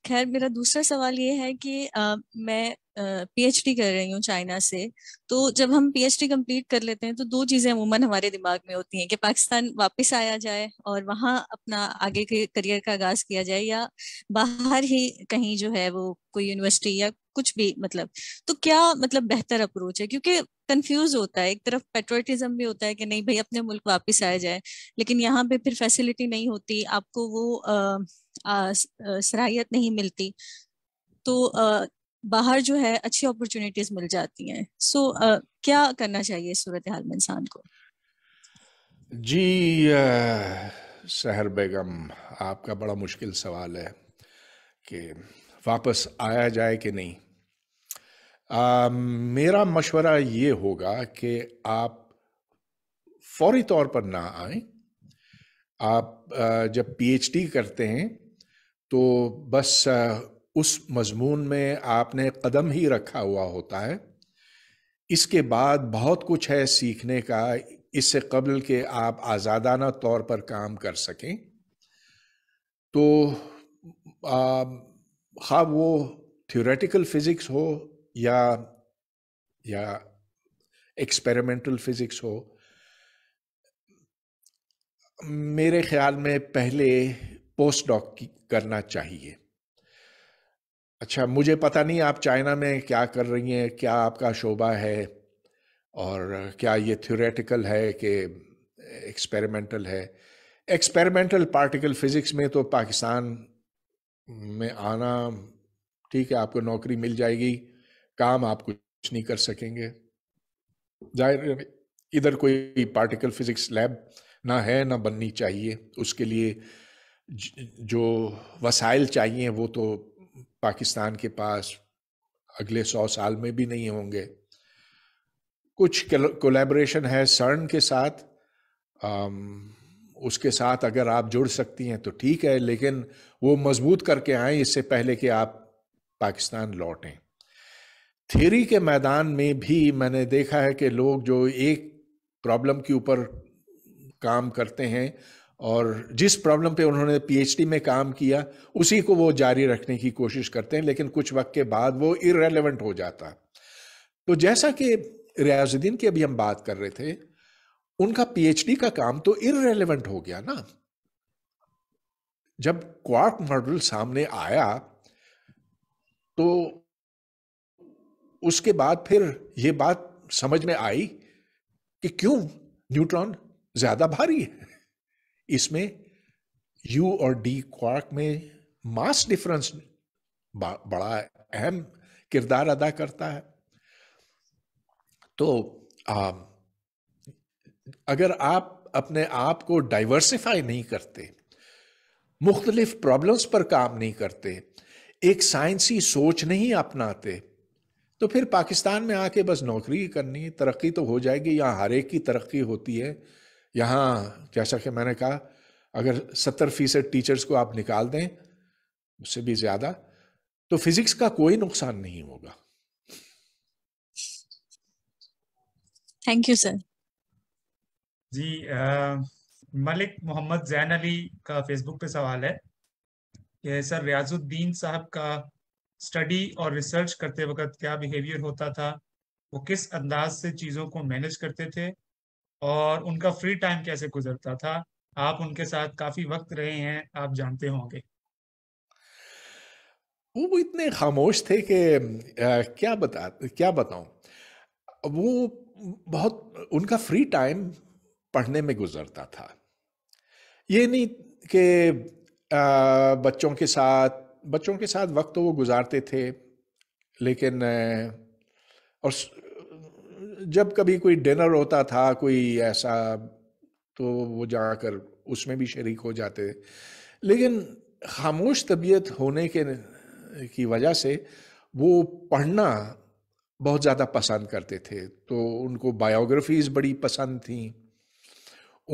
खैर मेरा दूसरा सवाल ये है कि uh, मैं पीएचडी uh, कर रही हूँ चाइना से तो जब हम पीएचडी कंप्लीट कर लेते हैं तो दो चीज़ें अमूमन हमारे दिमाग में होती हैं कि पाकिस्तान वापस आया जाए और वहाँ अपना आगे के करियर का आगाज किया जाए या बाहर ही कहीं जो है वो कोई यूनिवर्सिटी या कुछ भी मतलब तो क्या मतलब बेहतर अप्रोच है क्योंकि कंफ्यूज होता है एक तरफ पेट्रोटिज्म भी होता है कि नहीं भाई अपने मुल्क वापस आया जाए लेकिन यहाँ पे फिर फैसिलिटी नहीं होती आपको वो सराहियत नहीं मिलती तो आ, बाहर जो है अच्छी अपॉर्चुनिटीज मिल जाती हैं सो आ, क्या करना चाहिए सूरत हाल में इंसान को जी सहर बेगम आपका बड़ा मुश्किल सवाल है कि वापस आया जाए कि नहीं आ, मेरा मशवरा ये होगा कि आप फौरी तौर पर ना आए आप आ, जब पीएचडी करते हैं तो बस आ, उस मजमून में आपने कदम ही रखा हुआ होता है इसके बाद बहुत कुछ है सीखने का इससे कबल के आप आज़ादाना तौर पर काम कर सकें तो आ, खा हाँ, वो थियोरेटिकल फिज़िक्स हो या या एक्सपेरिमेंटल फिज़िक्स हो मेरे ख्याल में पहले पोस्ट डॉक करना चाहिए अच्छा मुझे पता नहीं आप चाइना में क्या कर रही हैं क्या आपका शोबा है और क्या ये थ्योरेटिकल है कि एक्सपेरिमेंटल है एक्सपेरिमेंटल पार्टिकल फिज़िक्स में तो पाकिस्तान में आना ठीक है आपको नौकरी मिल जाएगी काम आप कुछ नहीं कर सकेंगे जाहिर इधर कोई पार्टिकल फिजिक्स लैब ना है ना बननी चाहिए उसके लिए जो वसाइल चाहिए वो तो पाकिस्तान के पास अगले सौ साल में भी नहीं होंगे कुछ कोलेबोरेशन है सर्न के साथ आम, उसके साथ अगर आप जुड़ सकती हैं तो ठीक है लेकिन वो मजबूत करके आए इससे पहले कि आप पाकिस्तान लौटें थेरी के मैदान में भी मैंने देखा है कि लोग जो एक प्रॉब्लम के ऊपर काम करते हैं और जिस प्रॉब्लम पे उन्होंने पीएचडी में काम किया उसी को वो जारी रखने की कोशिश करते हैं लेकिन कुछ वक्त के बाद वो इरेलीवेंट हो जाता तो जैसा कि रियाजुद्दीन की अभी हम बात कर रहे थे उनका पीएचडी का काम तो इरेलीवेंट हो गया ना जब क्वार्क मॉडल सामने आया तो उसके बाद फिर ये बात समझ में आई कि क्यों न्यूट्रॉन ज्यादा भारी है इसमें यू और डी क्वार्क में मास डिफरेंस बड़ा अहम किरदार अदा करता है तो आ, अगर आप अपने आप को डाइवर्सिफाई नहीं करते मुख्तलिफ प्रॉब्लम्स पर काम नहीं करते एक साइंसी सोच नहीं अपनाते तो फिर पाकिस्तान में आके बस नौकरी करनी तरक्की तो हो जाएगी यहाँ हर एक की तरक्की होती है यहाँ जैसा कि मैंने कहा अगर सत्तर फीसद टीचर्स को आप निकाल दें उससे भी ज़्यादा तो फिज़िक्स का कोई नुकसान नहीं होगा थैंक यू सर जी आ, मलिक मोहम्मद जैन अली का फेसबुक पे सवाल है कि सर रियाजुद्दीन साहब का स्टडी और रिसर्च करते वक्त क्या बिहेवियर होता था वो किस अंदाज से चीज़ों को मैनेज करते थे और उनका फ्री टाइम कैसे गुजरता था आप उनके साथ काफ़ी वक्त रहे हैं आप जानते होंगे वो इतने खामोश थे कि क्या बता क्या बताऊं वो बहुत उनका फ्री टाइम पढ़ने में गुजरता था ये नहीं कि बच्चों के साथ बच्चों के साथ वक्त तो वो गुजारते थे लेकिन और जब कभी कोई डिनर होता था कोई ऐसा तो वो जाकर उसमें भी शरीक हो जाते लेकिन खामोश तबीयत होने के की वजह से वो पढ़ना बहुत ज़्यादा पसंद करते थे तो उनको बायोग्राफीज़ बड़ी पसंद थी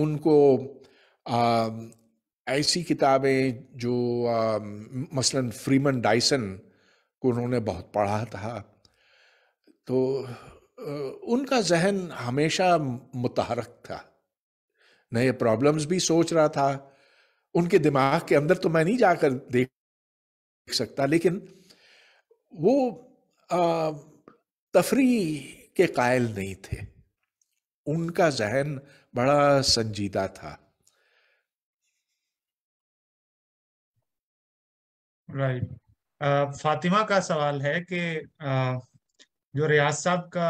उनको ऐसी किताबें जो मसलन फ्रीमन डाइसन को उन्होंने बहुत पढ़ा था तो उनका जहन हमेशा मुतहरक था नए प्रॉब्लम्स भी सोच रहा था उनके दिमाग के अंदर तो मैं नहीं जाकर देख सकता लेकिन वो तफरी के कायल नहीं थे उनका जहन बड़ा संजीदा था राइट right. आ, uh, फातिमा का सवाल है कि आ, uh, जो रियाज साहब का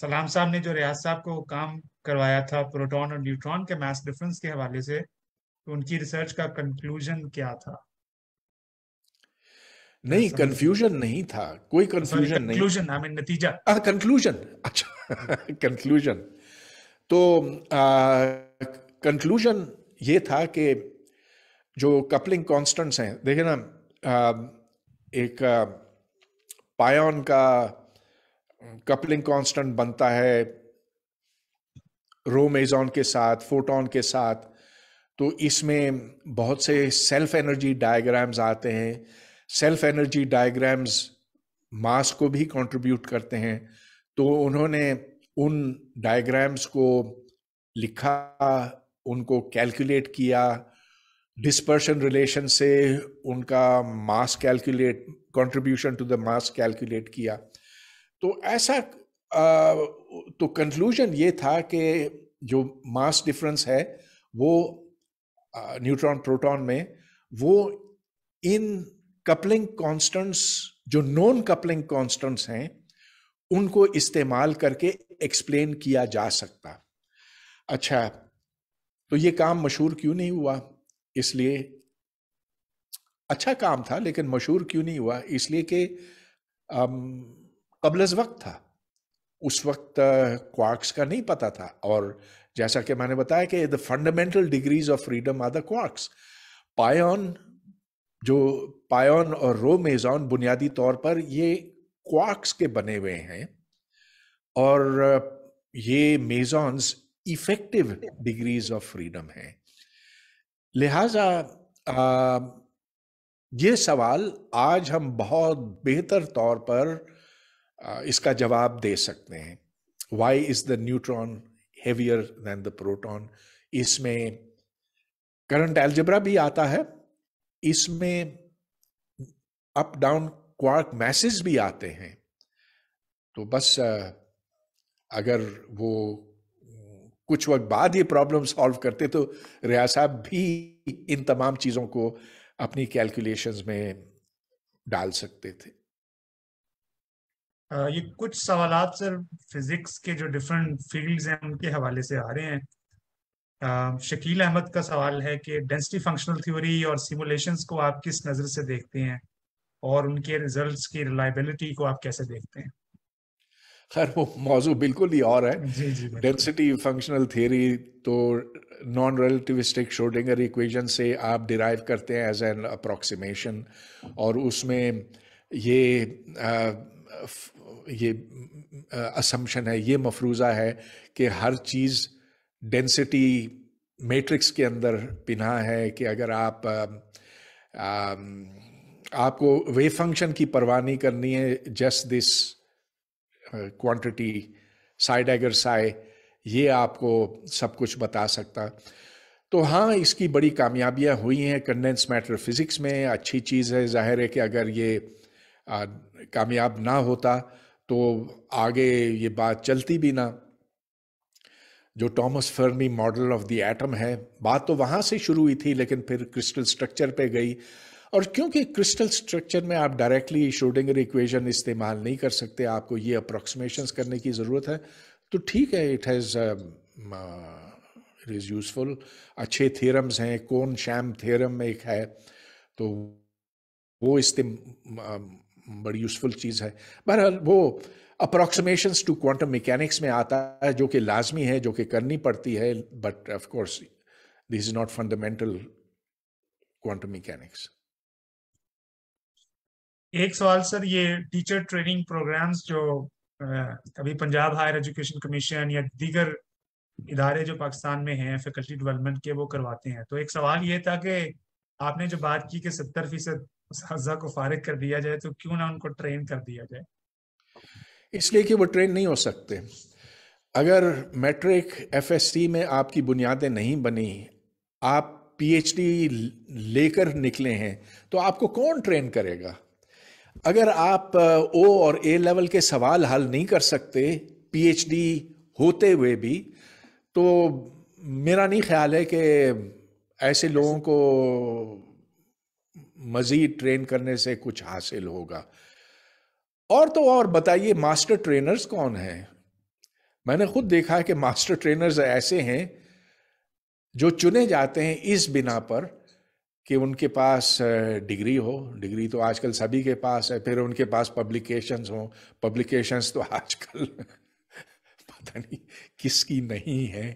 सलाम साहब ने जो रियाज साहब को काम करवाया था प्रोटॉन और न्यूट्रॉन के मास डिफरेंस के हवाले से तो उनकी रिसर्च का कंक्लूजन क्या था नहीं कंफ्यूजन नहीं था कोई कंफ्यूजन नहीं कंक्लूजन आई मीन नतीजा कंक्लूजन अच्छा कंक्लूजन तो कंक्लूजन uh, ये था कि जो कपलिंग कांस्टेंट्स हैं देखिए ना एक पायन का कपलिंग कांस्टेंट बनता है रोमेजॉन के साथ फोटोन के साथ तो इसमें बहुत से सेल्फ एनर्जी डायग्राम्स आते हैं सेल्फ एनर्जी डायग्राम्स मास को भी कंट्रीब्यूट करते हैं तो उन्होंने उन डायग्राम्स को लिखा उनको कैलकुलेट किया डिस्पर्शन रिलेशन से उनका mass calculate contribution to the mass calculate किया तो ऐसा तो कंक्लूजन ये था कि जो मास डिफरेंस है वो न्यूट्रॉन प्रोटॉन में वो इन कपलिंग कांस्टेंट्स जो नॉन कपलिंग कांस्टेंट्स हैं उनको इस्तेमाल करके एक्सप्लेन किया जा सकता अच्छा तो ये काम मशहूर क्यों नहीं हुआ इसलिए अच्छा काम था लेकिन मशहूर क्यों नहीं हुआ इसलिए कि कबल वक्त था उस वक्त क्वार्क्स का नहीं पता था और जैसा कि मैंने बताया कि the fundamental degrees of freedom are the quarks pion जो पायन और रो मेजॉन बुनियादी तौर पर ये क्वार्क्स के बने हुए हैं और ये mesons effective degrees of freedom हैं लिहाजा ये सवाल आज हम बहुत बेहतर तौर पर आ, इसका जवाब दे सकते हैं why is the neutron heavier than the proton इसमें करंट एल्जबरा भी आता है इसमें अप डाउन क्वार्क मैसेज भी आते हैं तो बस अगर वो कुछ वक्त बाद ये प्रॉब्लम सॉल्व करते तो रिया साहब भी इन तमाम चीज़ों को अपनी कैलकुलेशंस में डाल सकते थे ये कुछ सवाल सर फिजिक्स के जो डिफरेंट फील्ड्स हैं उनके हवाले से आ रहे हैं शकील अहमद का सवाल है कि डेंसिटी फंक्शनल थ्योरी और सिमुलेशंस को आप किस नज़र से देखते हैं और उनके रिजल्ट्स की रिलायबिलिटी को आप कैसे देखते हैं खैर वो मौजू बिल्कुल ही और है डेंसिटी फंक्शनल थियरी तो नॉन रिलेटिविस्टिक शोडिंगर इक्वेशन से आप डिराइव करते हैं एज एन अप्रोक्सीमेशन और उसमें ये आ, ये असम्पशन है ये मफरूज़ा है कि हर चीज़ डेंसिटी मैट्रिक्स के अंदर पिना है कि अगर आप आ, आ, आपको वे फंक्शन की परवाह नहीं करनी है जस्ट दिस क्वांटिटी साइड एगर साय ये आपको सब कुछ बता सकता तो हाँ इसकी बड़ी कामयाबियाँ हुई हैं कंडेंस मैटर फिज़िक्स में अच्छी चीज़ है जाहिर है कि अगर ये कामयाब ना होता तो आगे ये बात चलती भी ना जो Thomas Fermi model of the atom है बात तो वहाँ से शुरू हुई थी लेकिन फिर क्रिस्टल स्ट्रक्चर पे गई और क्योंकि क्रिस्टल स्ट्रक्चर में आप डायरेक्टली शोडिंगर इक्वेशन इस्तेमाल नहीं कर सकते आपको ये अप्रोक्सीमेशन करने की ज़रूरत है तो ठीक है it has it is useful अच्छे थेरम्स हैं कौन शैम थेरम एक है तो वो इस्ते um, बड़ी यूजफुल चीज़ है बहरहाल वो अप्रोक्सीमेशन टू क्वांटम मैकेनिक्स में आता है जो कि लाजमी है जो कि करनी पड़ती है but of course this is not fundamental quantum mechanics एक सवाल सर ये टीचर ट्रेनिंग प्रोग्राम्स जो अभी पंजाब हायर एजुकेशन कमीशन या दीगर इदारे जो पाकिस्तान में हैं फैकल्टी डेवलपमेंट के वो करवाते हैं तो एक सवाल ये था कि आपने जो बात की कि सत्तर फीसद को फारिग कर दिया जाए तो क्यों ना उनको ट्रेन कर दिया जाए इसलिए कि वो ट्रेन नहीं हो सकते अगर मैट्रिक एफ में आपकी बुनियादें नहीं बनी आप पीएचडी लेकर निकले हैं तो आपको कौन ट्रेन करेगा अगर आप ओ और ए लेवल के सवाल हल नहीं कर सकते पीएचडी होते हुए भी तो मेरा नहीं ख्याल है कि ऐसे लोगों को मज़ीद ट्रेन करने से कुछ हासिल होगा और तो और बताइए मास्टर ट्रेनर्स कौन हैं मैंने खुद देखा है कि मास्टर ट्रेनर्स ऐसे हैं जो चुने जाते हैं इस बिना पर कि उनके पास डिग्री हो डिग्री तो आजकल सभी के पास है फिर उनके पास पब्लिकेशंस हो पब्लिकेशंस तो आजकल पता नहीं किसकी नहीं है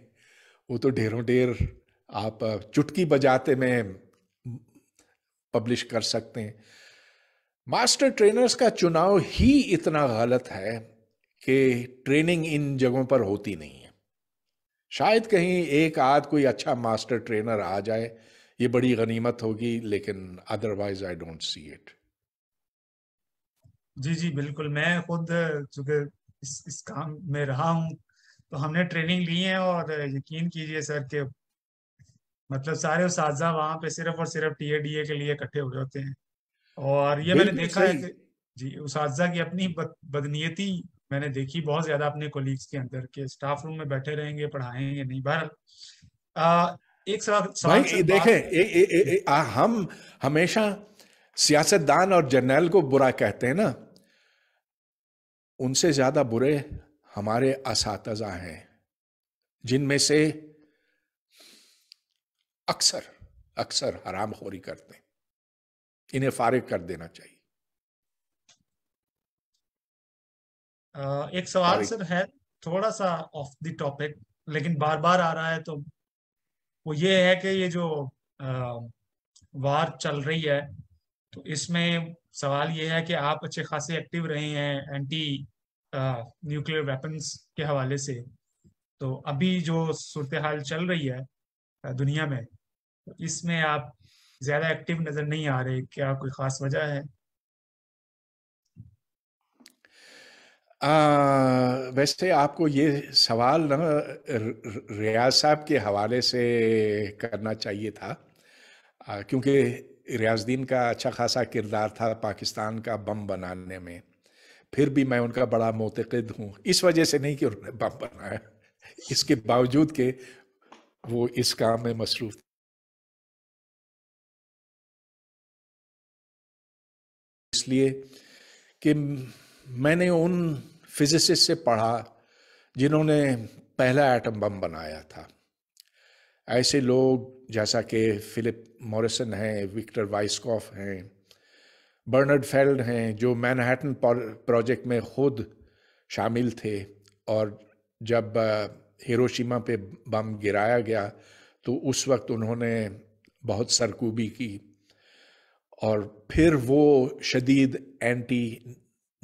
वो तो ढेरों ढेर आप चुटकी बजाते में पब्लिश कर सकते हैं मास्टर ट्रेनर्स का चुनाव ही इतना गलत है कि ट्रेनिंग इन जगहों पर होती नहीं है शायद कहीं एक आध कोई अच्छा मास्टर ट्रेनर आ जाए ये बड़ी गनीमत होगी लेकिन otherwise I don't see it जी जी बिल्कुल मैं खुद चूंकि इस, इस काम में रहा हूँ तो हमने ट्रेनिंग ली है और यकीन कीजिए सर के मतलब सारे उस वहां पे सिर्फ और सिर्फ टी डी के लिए इकट्ठे हो जाते हैं और ये मैंने देखा है कि जी उस की अपनी बदनीयती मैंने देखी बहुत ज्यादा अपने कोलीग्स के अंदर के स्टाफ रूम में बैठे रहेंगे पढ़ाएंगे नहीं बहर एक सवाल भाई देखें ए, ए, ए, ए, आ, हम हमेशा सियासतदान और जर्नल को बुरा कहते हैं ना उनसे ज्यादा बुरे हमारे इस हैं जिनमें से अक्सर अक्सर हराम खोरी करते हैं इन्हें फारिग कर देना चाहिए आ, एक सवाल सर है थोड़ा सा ऑफ द टॉपिक लेकिन बार बार आ रहा है तो वो ये है कि ये जो वार चल रही है तो इसमें सवाल ये है कि आप अच्छे खासे एक्टिव रहे हैं एंटी न्यूक्लियर वेपन्स के हवाले से तो अभी जो सूरत हाल चल रही है दुनिया में तो इसमें आप ज़्यादा एक्टिव नज़र नहीं आ रहे क्या कोई ख़ास वजह है आ, वैसे आपको ये सवाल ना रियाज साहब के हवाले से करना चाहिए था आ, क्योंकि रियाजद्दीन का अच्छा खासा किरदार था पाकिस्तान का बम बनाने में फिर भी मैं उनका बड़ा मोतद हूँ इस वजह से नहीं कि उन्होंने बम बनाया इसके बावजूद के वो इस काम में मसरूफ इसलिए कि मैंने उन फिजिसिस्ट से पढ़ा जिन्होंने पहला एटम बम बनाया था ऐसे लोग जैसा कि फिलिप मॉरिसन हैं विक्टर वाइस्कॉफ हैं बर्नर्ड फेल्ड हैं जो मैनहट्टन प्रोजेक्ट में खुद शामिल थे और जब हिरोशिमा पे बम गिराया गया तो उस वक्त उन्होंने बहुत सरकूबी की और फिर वो शदीद एंटी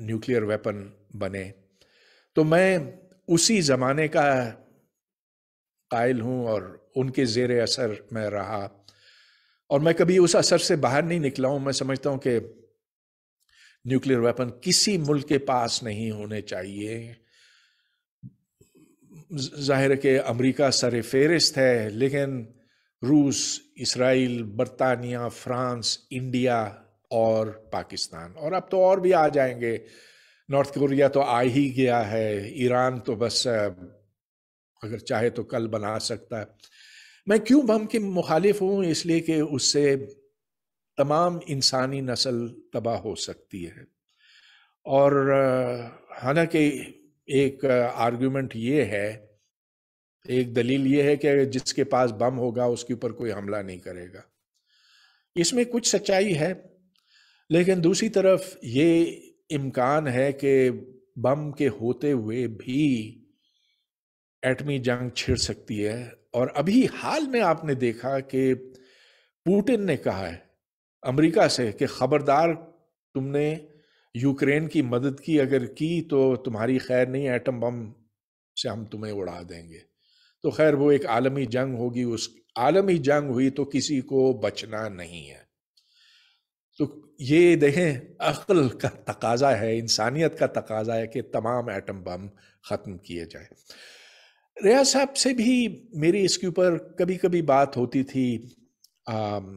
न्यूक्लियर वेपन बने तो मैं उसी ज़माने का कायल हूं और उनके ज़ेर असर में रहा और मैं कभी उस असर से बाहर नहीं निकला हूं मैं समझता हूं कि न्यूक्लियर वेपन किसी मुल्क के पास नहीं होने चाहिए जाहिर के अमेरिका सर फहरिस्त है लेकिन रूस इसराइल बरतानिया फ्रांस इंडिया और पाकिस्तान और अब तो और भी आ जाएंगे नॉर्थ कोरिया तो आ ही गया है ईरान तो बस अगर चाहे तो कल बना सकता है मैं क्यों बम के मुखालिफ हूँ इसलिए कि उससे तमाम इंसानी नस्ल तबाह हो सकती है और हालांकि एक आर्गुमेंट ये है एक दलील ये है कि जिसके पास बम होगा उसके ऊपर कोई हमला नहीं करेगा इसमें कुछ सच्चाई है लेकिन दूसरी तरफ ये इम्कान है कि बम के होते हुए भी एटमी जंग छिड़ सकती है और अभी हाल में आपने देखा कि पुतिन ने कहा है अमेरिका से कि खबरदार तुमने यूक्रेन की मदद की अगर की तो तुम्हारी खैर नहीं एटम बम से हम तुम्हें उड़ा देंगे तो खैर वो एक आलमी जंग होगी उस आलमी जंग हुई तो किसी को बचना नहीं है ये देखें अकल का तकाजा है इंसानियत का तकाजा है कि तमाम एटम बम ख़त्म किए जाए रिया साहब से भी मेरी इसके ऊपर कभी कभी बात होती थी आम,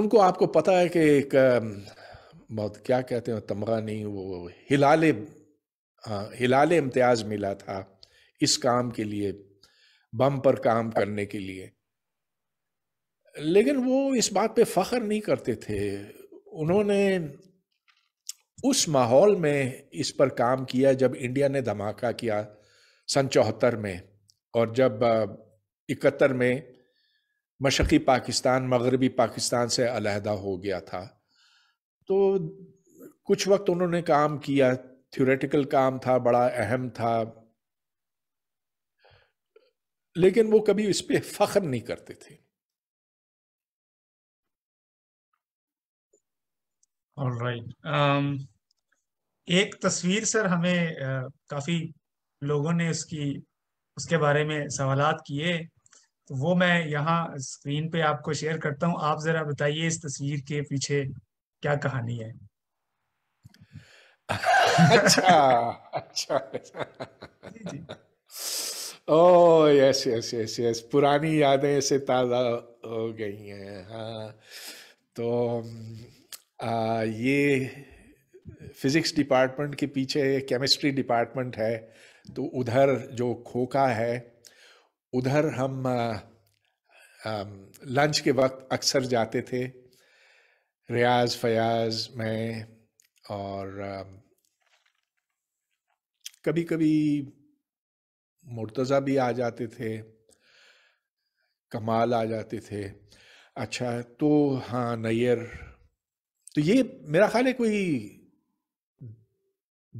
उनको आपको पता है कि एक बहुत क्या कहते हैं तमगा नहीं वो हिलाल हिलाल इम्तियाज़ मिला था इस काम के लिए बम पर काम करने के लिए लेकिन वो इस बात पे फख्र नहीं करते थे उन्होंने उस माहौल में इस पर काम किया जब इंडिया ने धमाका किया सन चौहत्तर में और जब इकहत्तर में मशक़ी पाकिस्तान मगरबी पाकिस्तान से अलहदा हो गया था तो कुछ वक्त उन्होंने काम किया थ्योरेटिकल काम था बड़ा अहम था लेकिन वो कभी इस पर फ़ख्र नहीं करते थे All राइट um, एक तस्वीर सर हमें काफ़ी लोगों ने उसकी उसके बारे में सवाल किए तो वो मैं यहाँ स्क्रीन पे आपको शेयर करता हूँ आप ज़रा बताइए इस तस्वीर के पीछे क्या कहानी है अच्छा अच्छा oh yes yes yes yes पुरानी यादें से ताज़ा हो गई हैं हाँ तो आ, ये फिज़िक्स डिपार्टमेंट के पीछे केमिस्ट्री डिपार्टमेंट है तो उधर जो खोखा है उधर हम आ, आ, लंच के वक्त अक्सर जाते थे रियाज फयाज मैं और आ, कभी कभी मुर्तज़ा भी आ जाते थे कमाल आ जाते थे अच्छा तो हाँ नैयर तो ये मेरा ख्याल है कोई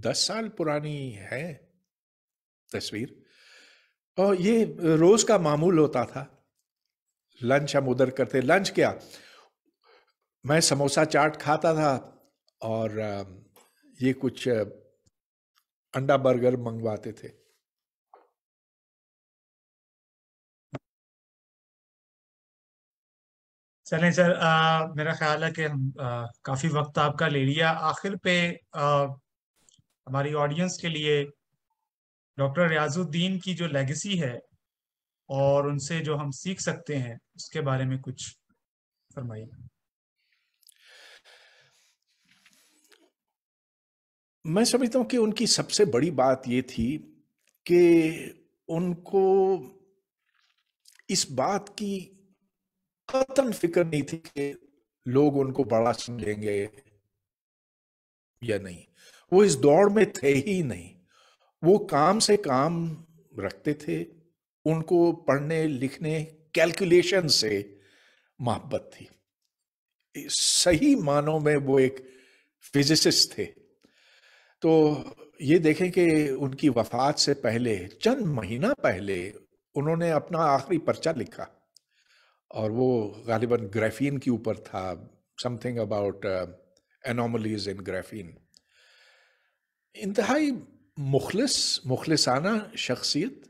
दस साल पुरानी है तस्वीर और ये रोज का मामूल होता था लंच हम उधर करते लंच क्या मैं समोसा चाट खाता था और ये कुछ अंडा बर्गर मंगवाते थे चलें सर आ, मेरा ख्याल है कि हम आ, काफी वक्त आपका ले लिया आखिर पे आ, हमारी ऑडियंस के लिए डॉक्टर रियाजुद्दीन की जो लेगेसी है और उनसे जो हम सीख सकते हैं उसके बारे में कुछ फरमाइए मैं समझता हूँ कि उनकी सबसे बड़ी बात ये थी कि उनको इस बात की कतन फिक्र नहीं थी कि लोग उनको बड़ा समझेंगे या नहीं वो इस दौड़ में थे ही नहीं वो काम से काम रखते थे उनको पढ़ने लिखने कैलकुलेशन से मोहब्बत थी सही मानों में वो एक फिजिसिस्ट थे तो ये देखें कि उनकी वफात से पहले चंद महीना पहले उन्होंने अपना आखिरी पर्चा लिखा और वो गालिबा ग्राफीन के ऊपर था something about anomalies in graphene इंतहाई मुखलस मुखलसाना शख्सियत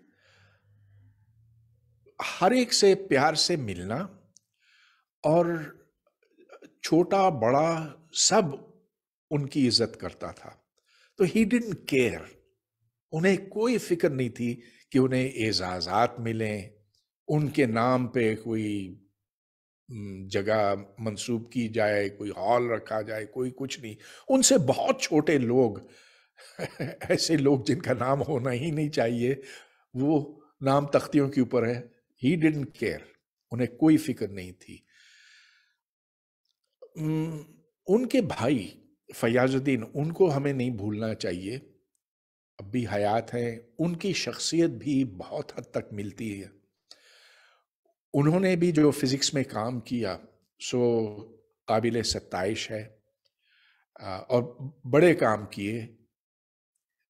हर एक से प्यार से मिलना और छोटा बड़ा सब उनकी इज्जत करता था तो ही डिडन केयर उन्हें कोई फिक्र नहीं थी कि उन्हें एजाजात मिलें उनके नाम पे कोई जगह मंसूब की जाए कोई हॉल रखा जाए कोई कुछ नहीं उनसे बहुत छोटे लोग ऐसे लोग जिनका नाम होना ही नहीं चाहिए वो नाम तख्तियों के ऊपर है ही डिडंट केयर उन्हें कोई फिक्र नहीं थी उनके भाई फयाजुद्दीन उनको हमें नहीं भूलना चाहिए अब भी हयात हैं उनकी शख्सियत भी बहुत हद तक मिलती है उन्होंने भी जो फिज़िक्स में काम किया सो काबिल सत्ताइश है और बड़े काम किए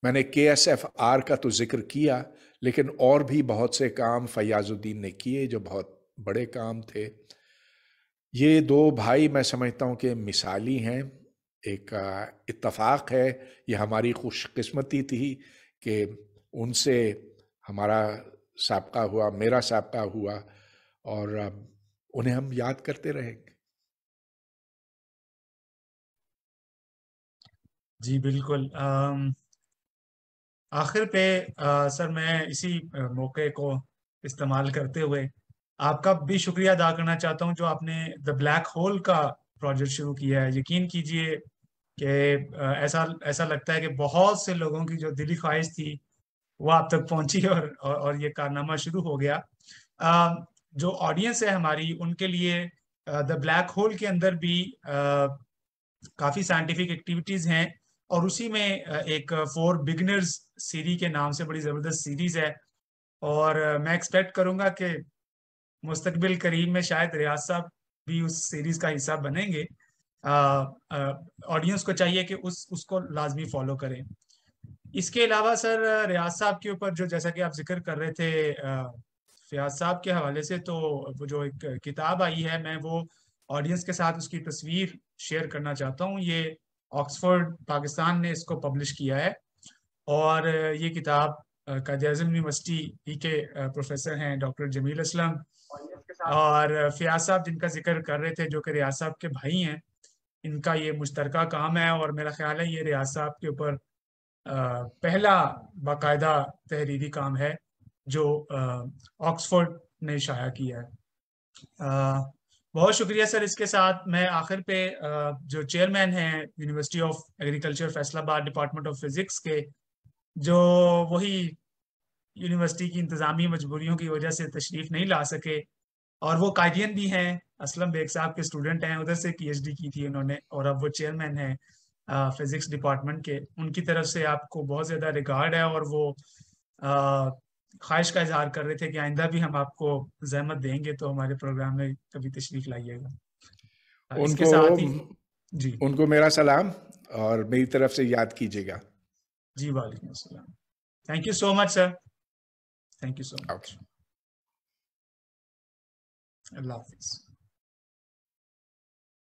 मैंने के एस एफ आर का तो जिक्र किया लेकिन और भी बहुत से काम फयाजुद्दीन ने किए जो बहुत बड़े काम थे ये दो भाई मैं समझता हूँ कि मिसाली हैं एक इतफ़ाक है ये हमारी खुशकस्मती थी कि उनसे हमारा सबका हुआ मेरा सबका हुआ और उन्हें हम याद करते रहेंगे जी बिल्कुल आखिर पे आ, सर मैं इसी मौके को इस्तेमाल करते हुए आपका भी शुक्रिया अदा करना चाहता हूं जो आपने द ब्लैक होल का प्रोजेक्ट शुरू किया है यकीन कीजिए कि ऐसा ऐसा लगता है कि बहुत से लोगों की जो दिली ख्वाहिश थी वो आप तक पहुंची और और, और ये कारनामा शुरू हो गया आ, जो ऑडियंस है हमारी उनके लिए द ब्लैक होल के अंदर भी uh, काफ़ी साइंटिफिक एक्टिविटीज़ हैं और उसी में uh, एक फोर बिगनर्स सीरीज के नाम से बड़ी ज़बरदस्त सीरीज़ है और uh, मैं एक्सपेक्ट करूंगा कि मुस्तकबिल करीब में शायद रियाज साहब भी उस सीरीज़ का हिस्सा बनेंगे ऑडियंस uh, को चाहिए कि उस उसको लाजमी फॉलो करें इसके अलावा सर रियाज साहब के ऊपर जो जैसा कि आप जिक्र कर रहे थे फयाज साहब के हवाले से तो वो जो एक किताब आई है मैं वो ऑडियंस के साथ उसकी तस्वीर शेयर करना चाहता हूँ ये ऑक्सफोर्ड पाकिस्तान ने इसको पब्लिश किया है और ये किताब कदम यूनिवर्सिटी ही के प्रोफेसर हैं डॉक्टर जमील असलम और फयाज साहब जिनका जिक्र कर रहे थे जो कि रियाज साहब के भाई हैं इनका ये मुश्तर काम है और मेरा ख्याल है ये रियाज साहब के ऊपर पहला बाकायदा तहरीरी काम है जो ऑक्सफोर्ड ने शाया किया है बहुत शुक्रिया सर इसके साथ मैं आखिर पे जो चेयरमैन है university of agriculture Faisalabad department of physics के जो वही यूनिवर्सिटी की इंतजामी मजबूरियों की वजह से तशरीफ नहीं ला सके और वो कायदियन भी हैं असलम बेग साहब के स्टूडेंट हैं उधर से पीएचडी की थी उन्होंने और अब वो चेयरमैन हैं फिजिक्स डिपार्टमेंट के उनकी तरफ से आपको बहुत ज़्यादा रिगार्ड है और वो ख्वाहिश का इजहार कर रहे थे कि आइंदा भी हम आपको जहमत देंगे तो हमारे प्रोग्राम में कभी तशरीफ लाइएगा उनको साथ ही जी उनको मेरा सलाम और मेरी तरफ से याद कीजिएगा जी वालेकुम सलाम thank you so much sir thank you so much Allah हाफिज़